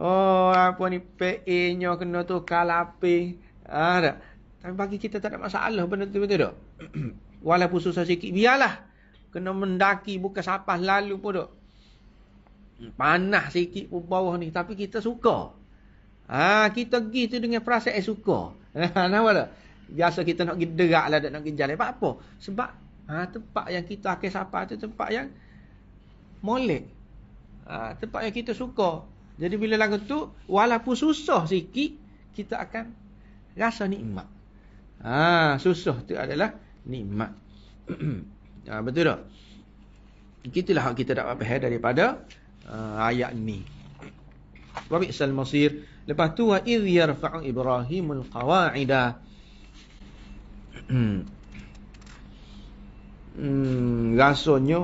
Oh, apa ni PA-nya kena tu kalapi. Ah, tak? Tapi bagi kita tak ada masalah benda tu betul dok. Walaupun susah sikit, biarlah. Kena mendaki bukan sapah lalu pun dok. Panah sikit pun bawah ni, tapi kita suka. Ah, kita pergi tu dengan perasaan eh, suka. Nampak tak? Biasa kita nak pergi derak lah, nak pergi jalan. Apa-apa? Sebab ha, tempat yang kita akan sapa tu tempat yang molek. Ha, tempat yang kita suka. Jadi bila lagu tu, walaupun susah sikit, kita akan rasa nikmat. Ha, susah tu adalah nikmat. ha, betul tak? Itulah hak kita dapat faham daripada uh, ayat ni. Wa bi'sal masir. Lepas tu, wa idh yarfa'u Ibrahimul qawa'ida. hmm, rasanya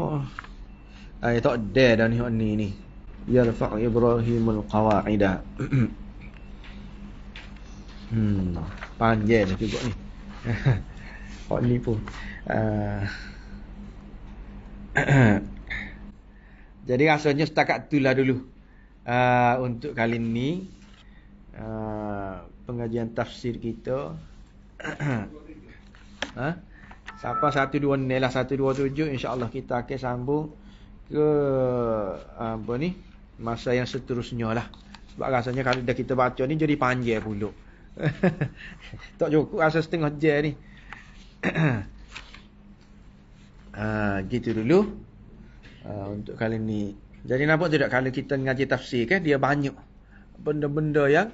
ai tok de dan hok ni ni yarfa ibrahim al qawaida hmm pan je nak ni hok ni pun ah. jadi rasanya setakat itulah dulu ah, untuk kali ni ah, pengajian tafsir kita ha? Siapa 1, 2, nilai 1, 2, 7 InsyaAllah kita akan sambung ke eh, apa ni masa yang seterusnya lah sebab rasanya kalau dah kita baca ni jadi panjang pula tak cukup rasa setengah jam ni ha, gitu dulu ha, untuk kali ni jadi nampak tidak kalau kita ngaji tafsir kan dia banyak benda-benda yang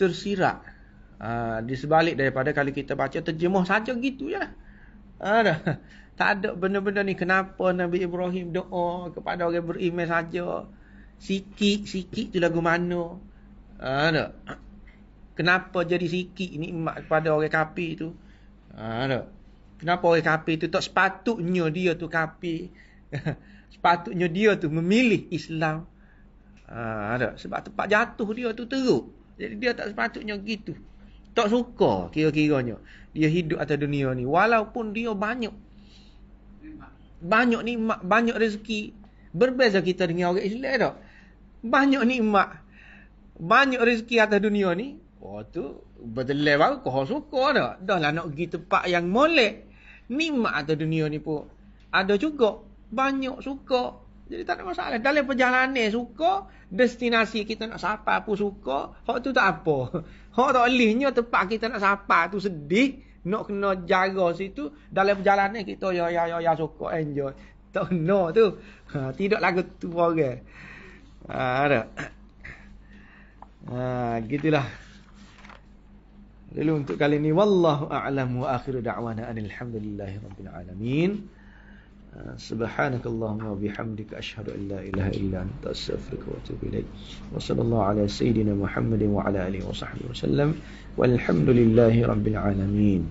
tersirat ha, di sebalik daripada kalau kita baca terjemah saja gitu je lah ada. Ah, tak ada benda-benda ni kenapa Nabi Ibrahim doa kepada orang beriman saja. Sikit, sikit tu lagu mana. Ada. Ah, kenapa jadi sikit nikmat kepada orang kapi tu? Ada. Ah, kenapa orang kapi tu tak sepatutnya dia tu kapi? sepatutnya dia tu memilih Islam. Ada. Sebab tempat jatuh dia tu teruk. Jadi dia tak sepatutnya gitu. Tak suka kira-kiranya dia hidup atas dunia ni. Walaupun dia banyak. Banyak ni banyak rezeki. Berbeza kita dengan orang Islam tak? Banyak nikmat. Banyak rezeki atas dunia ni. Oh tu betulai baru kau suka dah. Dah lah nak pergi tempat yang molek. Nikmat atas dunia ni pun ada juga. Banyak suka. Jadi tak ada masalah. Dalam perjalanan suka, destinasi kita nak sapa pun suka, hak tu tak apa. Hak tak bolehnya tempat kita nak sapa tu sedih, nak kena jaga situ, dalam perjalanan kita ya ya ya ya suka enjoy. Tak kena tu. Ha, tidak lagu tu orang. Ha, ada. Ha, gitulah. Jadi untuk kali ini wallahu a'lamu wa akhiru da'wana anil hamdulillahi rabbil alamin. Ah, subhanakallahumma wa bihamdika ashhadu an la ilaha illa anta astaghfiruka wa atubu ilaik. Wa sallallahu ala sayidina Muhammadin wa ala alihi wa sahbihi wasallam. Walhamdulillahirabbil alamin.